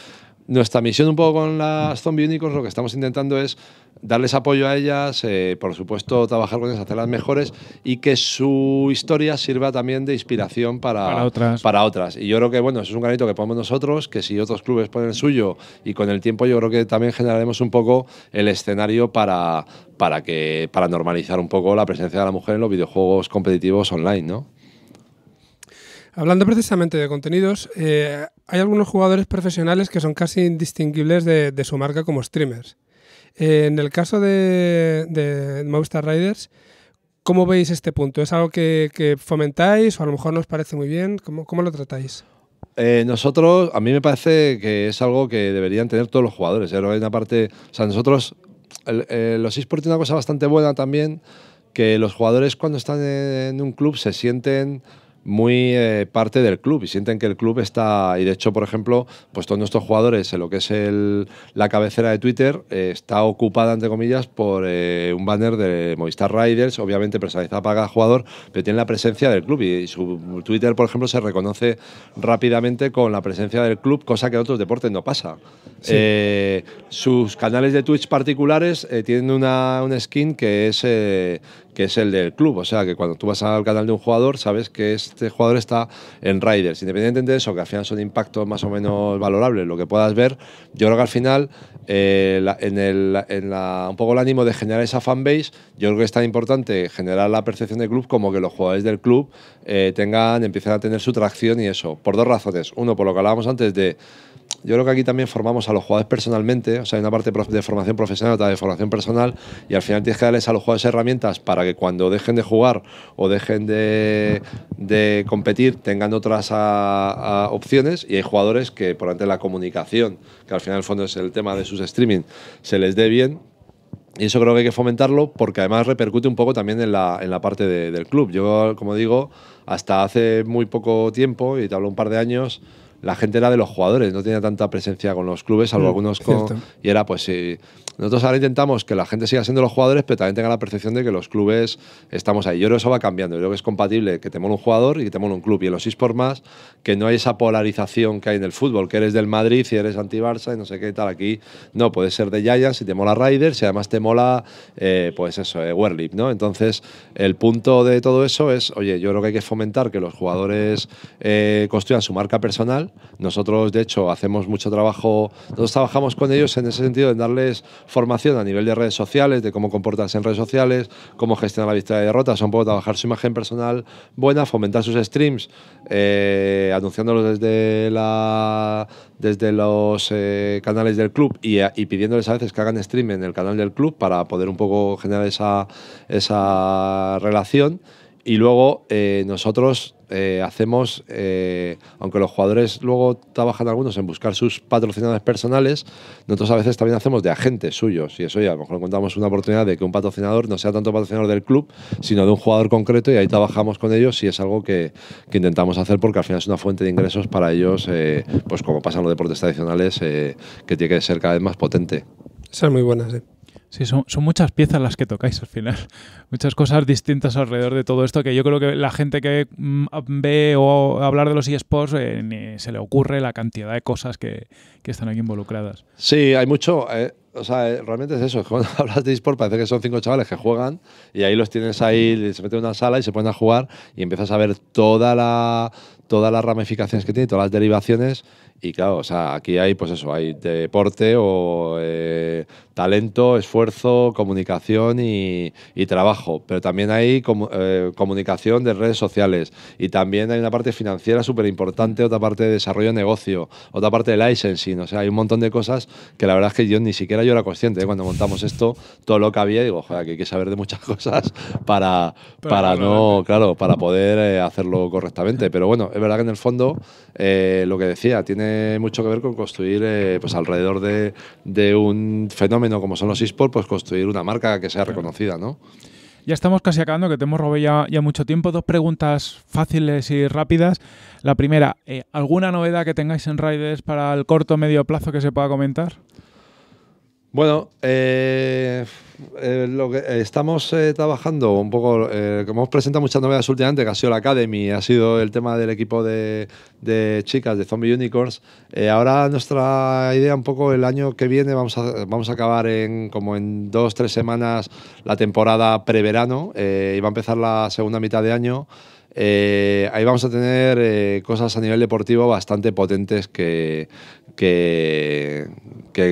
nuestra misión un poco con las zombie unicorns, lo que estamos intentando es darles apoyo a ellas, eh, por supuesto trabajar con ellas, hacerlas mejores y que su historia sirva también de inspiración para, otras. Y yo creo que bueno, eso es un granito que ponemos nosotros, que si otros clubes ponen el suyo y con el tiempo yo creo que también generaremos un poco el escenario para, para, que, para normalizar un poco la presencia de la mujer en los videojuegos competitivos online, ¿no? Hablando precisamente de contenidos, eh, hay algunos jugadores profesionales que son casi indistinguibles de, su marca como streamers. Eh, en el caso de, de, Movistar Riders, ¿cómo veis este punto? ¿Es algo que, fomentáis o a lo mejor nos parece muy bien? ¿Cómo, cómo lo tratáis? Eh, nosotros, a mí me parece que es algo que deberían tener todos los jugadores. pero hay una parte, nosotros, los eSports tienen una cosa bastante buena también, que los jugadores cuando están en un club se sienten muy eh, parte del club y sienten que el club está, y de hecho, por ejemplo, pues todos nuestros jugadores en lo que es el, la cabecera de Twitter eh, está ocupada, entre comillas, por eh, un banner de Movistar Riders, obviamente personalizado para cada jugador, pero tiene la presencia del club y, su Twitter, por ejemplo, se reconoce rápidamente con la presencia del club, cosa que en otros deportes no pasa. sus canales de Twitch particulares tienen una, una skin que es que es el del club. O sea, que cuando tú vas al canal de un jugador, sabes que este jugador está en Riders. Independientemente de eso, que al final son impactos más o menos valorables, lo que puedas ver, yo creo que al final, eh, en, un poco el ánimo de generar esa fanbase, yo creo que es tan importante generar la percepción del club como que los jugadores del club eh, tengan, empiecen a tener su tracción y eso. Por dos razones. Uno, por lo que hablábamos antes de yo creo que aquí también formamos a los jugadores personalmente, o sea, hay una parte de formación profesional, otra de formación personal, y al final tienes que darles a los jugadores herramientas para que cuando dejen de jugar o dejen de, competir tengan otras opciones, y hay jugadores que, por ante la comunicación, que al final en el fondo es el tema de sus streaming, se les dé bien, y eso creo que hay que fomentarlo porque además repercute un poco también en la, en la parte del club. Yo, como digo, hasta hace muy poco tiempo, y te hablo un par de años, la gente era de los jugadores, no tenía tanta presencia con los clubes, salvo mm, algunos con, y era pues sí. Eh, nosotros ahora intentamos que la gente siga siendo los jugadores, pero también tenga la percepción de que los clubes estamos ahí. Yo creo que eso va cambiando. Yo creo que es compatible que te mola un jugador y que te mola un club. Y en los eSports más, que no hay esa polarización que hay en el fútbol, que eres del Madrid y eres anti-Barça y no sé qué tal. Aquí no, puedes ser de Giants si te mola Riders y además te mola, eh, pues eso, eh, Werlip, ¿no? Entonces, el punto de todo eso es, oye, yo creo que hay que fomentar que los jugadores eh, construyan su marca personal nosotros, de hecho, hacemos mucho trabajo, nosotros trabajamos con ellos en ese sentido, de darles formación a nivel de redes sociales, de cómo comportarse en redes sociales, cómo gestionar la vista de derrota, son poco trabajar su imagen personal buena, fomentar sus streams, eh, anunciándolos desde, la, desde los eh, canales del club y, pidiéndoles a veces que hagan stream en el canal del club para poder un poco generar esa, esa relación. Y luego eh, nosotros eh, hacemos, eh, aunque los jugadores luego trabajan algunos en buscar sus patrocinadores personales, nosotros a veces también hacemos de agentes suyos. Y eso ya, a lo mejor encontramos una oportunidad de que un patrocinador no sea tanto patrocinador del club, sino de un jugador concreto y ahí trabajamos con ellos y es algo que, intentamos hacer porque al final es una fuente de ingresos para ellos, eh, pues como pasa en los deportes tradicionales, que tiene que ser cada vez más potente. Esa es muy buena, Sí, son, muchas piezas las que tocáis al final. *laughs* Muchas cosas distintas alrededor de todo esto que yo creo que la gente que mm, ve o hablar de los eSports eh, se le ocurre la cantidad de cosas que, están aquí involucradas. Sí, hay mucho. Eh, o sea, eh, realmente es eso. *laughs* Cuando hablas de eSports parece que son cinco chavales que juegan y ahí los tienes ahí, se meten en una sala y se ponen a jugar y empiezas a ver toda la, todas las ramificaciones que tiene, todas las derivaciones. Y claro, o sea, aquí hay, pues eso, hay deporte o talento, esfuerzo, comunicación y, trabajo, pero también hay eh, comunicación de redes sociales y también hay una parte financiera súper importante, otra parte de desarrollo de negocio, otra parte de licensing, o sea, hay un montón de cosas que la verdad es que yo ni siquiera yo era consciente, ¿eh? cuando montamos esto, todo lo que había, digo, joder, que hay que saber de muchas *laughs* cosas para, para no, claro, para poder eh, hacerlo correctamente, pero bueno, es verdad que en el fondo, lo que decía, tiene mucho que ver con construir pues alrededor de un fenómeno como son los eSports, pues construir una marca que sea reconocida, ¿no? Ya estamos casi acabando, que te hemos robado ya, mucho tiempo. Dos preguntas fáciles y rápidas. La primera, eh, ¿alguna novedad que tengáis en Riders para el corto o medio plazo que se pueda comentar? Bueno, eh, eh, lo que eh, estamos trabajando un poco, como hemos presentado muchas novedades últimamente, que ha sido la Academy, ha sido el tema del equipo de, chicas de Zombie Unicorns. ahora nuestra idea un poco el año que viene vamos a, acabar en como en dos, tres semanas la temporada preverano y va a empezar la segunda mitad de año. Eh, ahí vamos a tener eh, cosas a nivel deportivo bastante potentes que, que,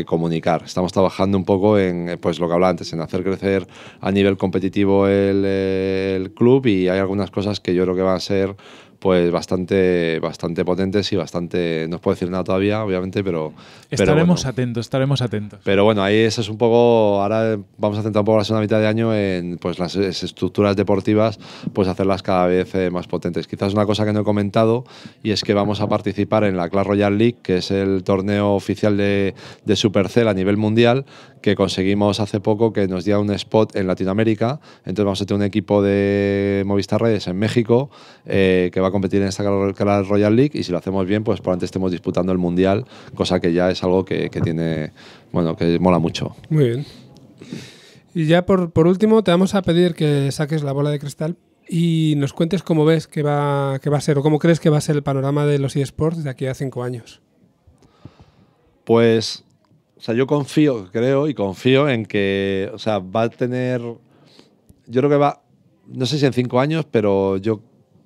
comunicar. Estamos trabajando un poco en eh, pues, lo que hablaba antes, en hacer crecer a nivel competitivo el, el club y hay algunas cosas que yo creo que van a ser pues bastante, bastante potentes y bastante. No os puedo decir nada todavía, obviamente, pero. Estaremos atentos, estaremos atentos. Pero bueno, ahí eso es un poco. Ahora vamos a centrar un poco la segunda mitad de año en pues las estructuras deportivas, pues hacerlas cada vez eh, más potentes. Quizás una cosa que no he comentado y es que vamos a participar en la Clash Royale League, que es el torneo oficial de, de Supercell a nivel mundial, que conseguimos hace poco que nos diera un spot en Latinoamérica. Entonces vamos a tener un equipo de Movistar Redes en México eh, que va a competir en esta Royal League y si lo hacemos bien, pues probablemente estemos disputando el Mundial, cosa que ya es algo que, tiene, bueno, que mola mucho. Muy bien. Y ya por, por último, te vamos a pedir que saques la bola de cristal y nos cuentes cómo ves que va, que va a ser o cómo crees que va a ser el panorama de los eSports de aquí a cinco años. Pues sea, yo confío, creo y confío en que, o sea, va a tener, yo creo que va, no sé si en cinco años, pero yo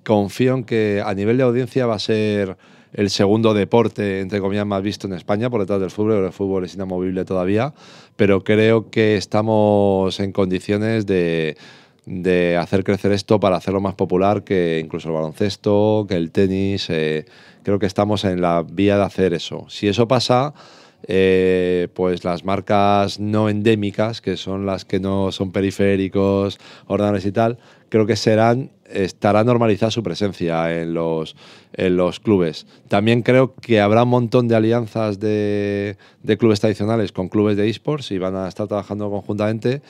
confío en que a nivel de audiencia va a ser el segundo deporte, entre comillas, más visto en España por detrás del fútbol, el fútbol es inamovible todavía, pero creo que estamos en condiciones de, de hacer crecer esto para hacerlo más popular que incluso el baloncesto, que el tenis, eh, creo que estamos en la vía de hacer eso. Si eso pasa eh, pues las marcas no endémicas, que son las que no son periféricos, órdenes y tal, creo que serán, estará normalizada su presencia en los, en los clubes. También creo que habrá un montón de alianzas de, clubes tradicionales con clubes de esports y van a estar trabajando conjuntamente.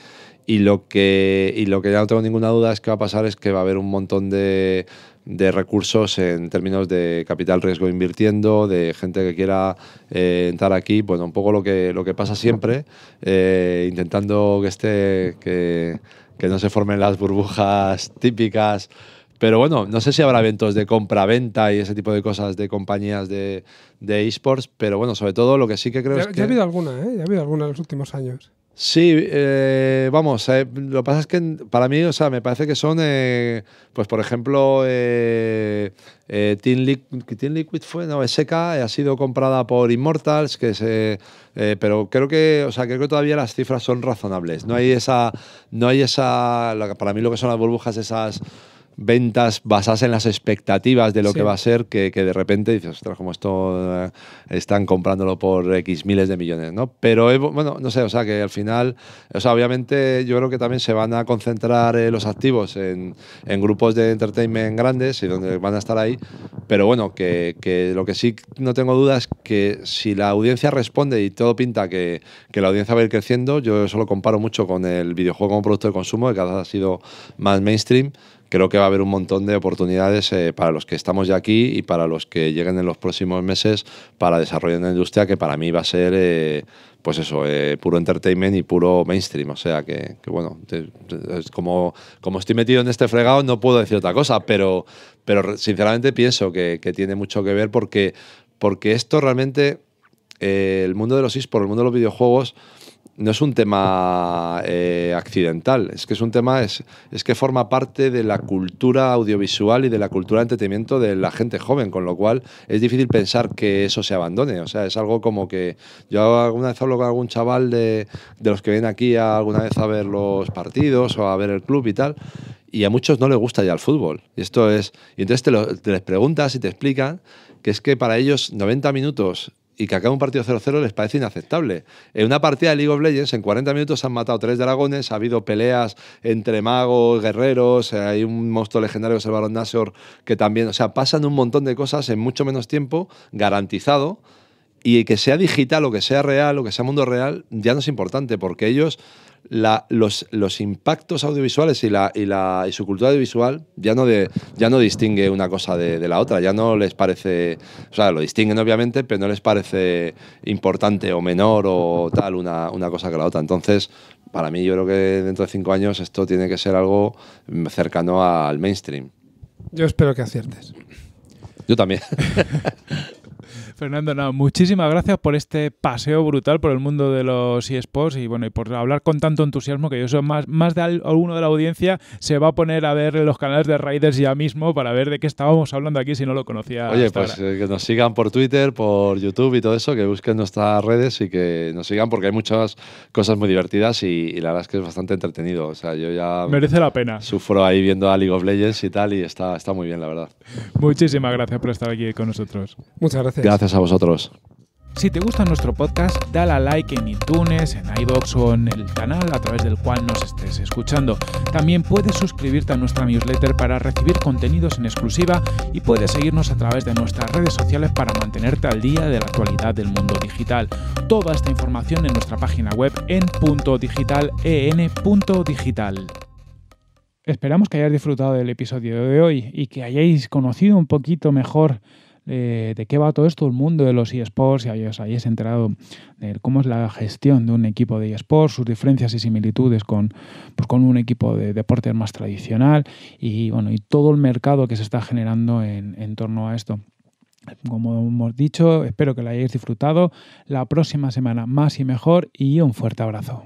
Y lo, que, y lo que ya no tengo ninguna duda es que va a pasar es que va a haber un montón de de recursos en términos de capital riesgo invirtiendo, de gente que quiera eh, entrar aquí, bueno, un poco lo que, lo que pasa siempre, eh, intentando que esté, que, no se formen las burbujas típicas. Pero bueno, no sé si habrá eventos de compra-venta y ese tipo de cosas de compañías de esports, pero bueno, sobre todo lo que sí que creo es que. Ya ha habido alguna, ¿eh? Ya ha habido alguna en los últimos años. Sí, eh, vamos, eh, lo que pasa es que para mí, o sea, me parece que son, eh, pues por ejemplo, Team, Liquid, fue, no, SK ha sido comprada por Immortals, que se, pero creo que, o sea, creo que todavía las cifras son razonables. No hay esa, no hay esa, para mí lo que son las burbujas esas ventas basadas en las expectativas de lo que va a ser, que, de repente dices, ostras, como esto eh, están comprándolo por X miles de millones, Pero, eh, bueno, no sé, o sea, que al final, o sea, obviamente yo creo que también se van a concentrar eh, los activos en, grupos de entertainment grandes y donde van a estar ahí, pero bueno, que, lo que sí no tengo dudas es que si la audiencia responde y todo pinta que, que la audiencia va a ir creciendo, yo eso lo comparo mucho con el videojuego como producto de consumo, que cada vez ha sido más mainstream, creo que va a haber un montón de oportunidades eh, para los que estamos ya aquí y para los que lleguen en los próximos meses para desarrollar una industria que para mí va a ser, eh, pues eso, eh, puro entertainment y puro mainstream. O sea que, bueno, como, como estoy metido en este fregado no puedo decir otra cosa, pero, pero sinceramente pienso que, tiene mucho que ver porque, porque esto realmente, el mundo de los esports, el mundo de los videojuegos, no es un tema eh, accidental, es que es un tema, es, es, que forma parte de la cultura audiovisual y de la cultura de entretenimiento de la gente joven, con lo cual es difícil pensar que eso se abandone. O sea, es algo como que yo alguna vez hablo con algún chaval de, los que vienen aquí alguna vez a ver los partidos o a ver el club y tal, y a muchos no les gusta ya el fútbol. Y esto es, y entonces te, les preguntas y te explican que es que para ellos 90 minutos y que acabe un partido 0-0 les parece inaceptable. En una partida de League of Legends, en 40 minutos han matado tres dragones, ha habido peleas entre magos, guerreros, eh, hay un monstruo legendario que es el Barón Nashor, que también, o sea, pasan un montón de cosas en mucho menos tiempo, garantizado, y que sea digital o que sea real o que sea mundo real, ya no es importante, porque ellos los, los, impactos audiovisuales y, la, y, la, y su cultura audiovisual ya no, de, ya no distingue una cosa de, la otra, ya no les parece, o sea, lo distinguen obviamente, pero no les parece importante o menor o tal una, una cosa que la otra. Entonces, para mí yo creo que dentro de cinco años esto tiene que ser algo cercano al mainstream. Yo espero que aciertes. Yo también. *laughs* Fernando, muchísimas gracias por este paseo brutal por el mundo de los eSports y bueno, y por hablar con tanto entusiasmo que yo soy más, más de alguno de la audiencia se va a poner a ver los canales de Raiders ya mismo para ver de qué estábamos hablando aquí si no lo conocía. Oye, pues eh, que nos sigan por Twitter, por YouTube y todo eso, que busquen nuestras redes y que nos sigan porque hay muchas cosas muy divertidas y, la verdad es que es bastante entretenido. O sea, yo ya merece la pena. Sufro ahí viendo a League of Legends y tal y está, está muy bien, la verdad. Muchísimas gracias por estar aquí con nosotros. Muchas gracias. Gracias a vosotros. Si te gusta nuestro podcast, dale a like en iTunes, en iBox o en el canal a través del cual nos estés escuchando. También puedes suscribirte a nuestra newsletter para recibir contenidos en exclusiva y puedes seguirnos a través de nuestras redes sociales para mantenerte al día de la actualidad del mundo digital. Toda esta información en nuestra página web en punto Esperamos que hayáis disfrutado del episodio de hoy y que hayáis conocido un poquito mejor eh, de qué va todo esto, el mundo de los eSports, y os hayáis enterado de cómo es la gestión de un equipo de eSports, sus diferencias y similitudes con, pues, con un equipo de deporte más tradicional y, bueno, y todo el mercado que se está generando en, torno a esto. Como hemos dicho, espero que lo hayáis disfrutado. La próxima semana más y mejor y un fuerte abrazo.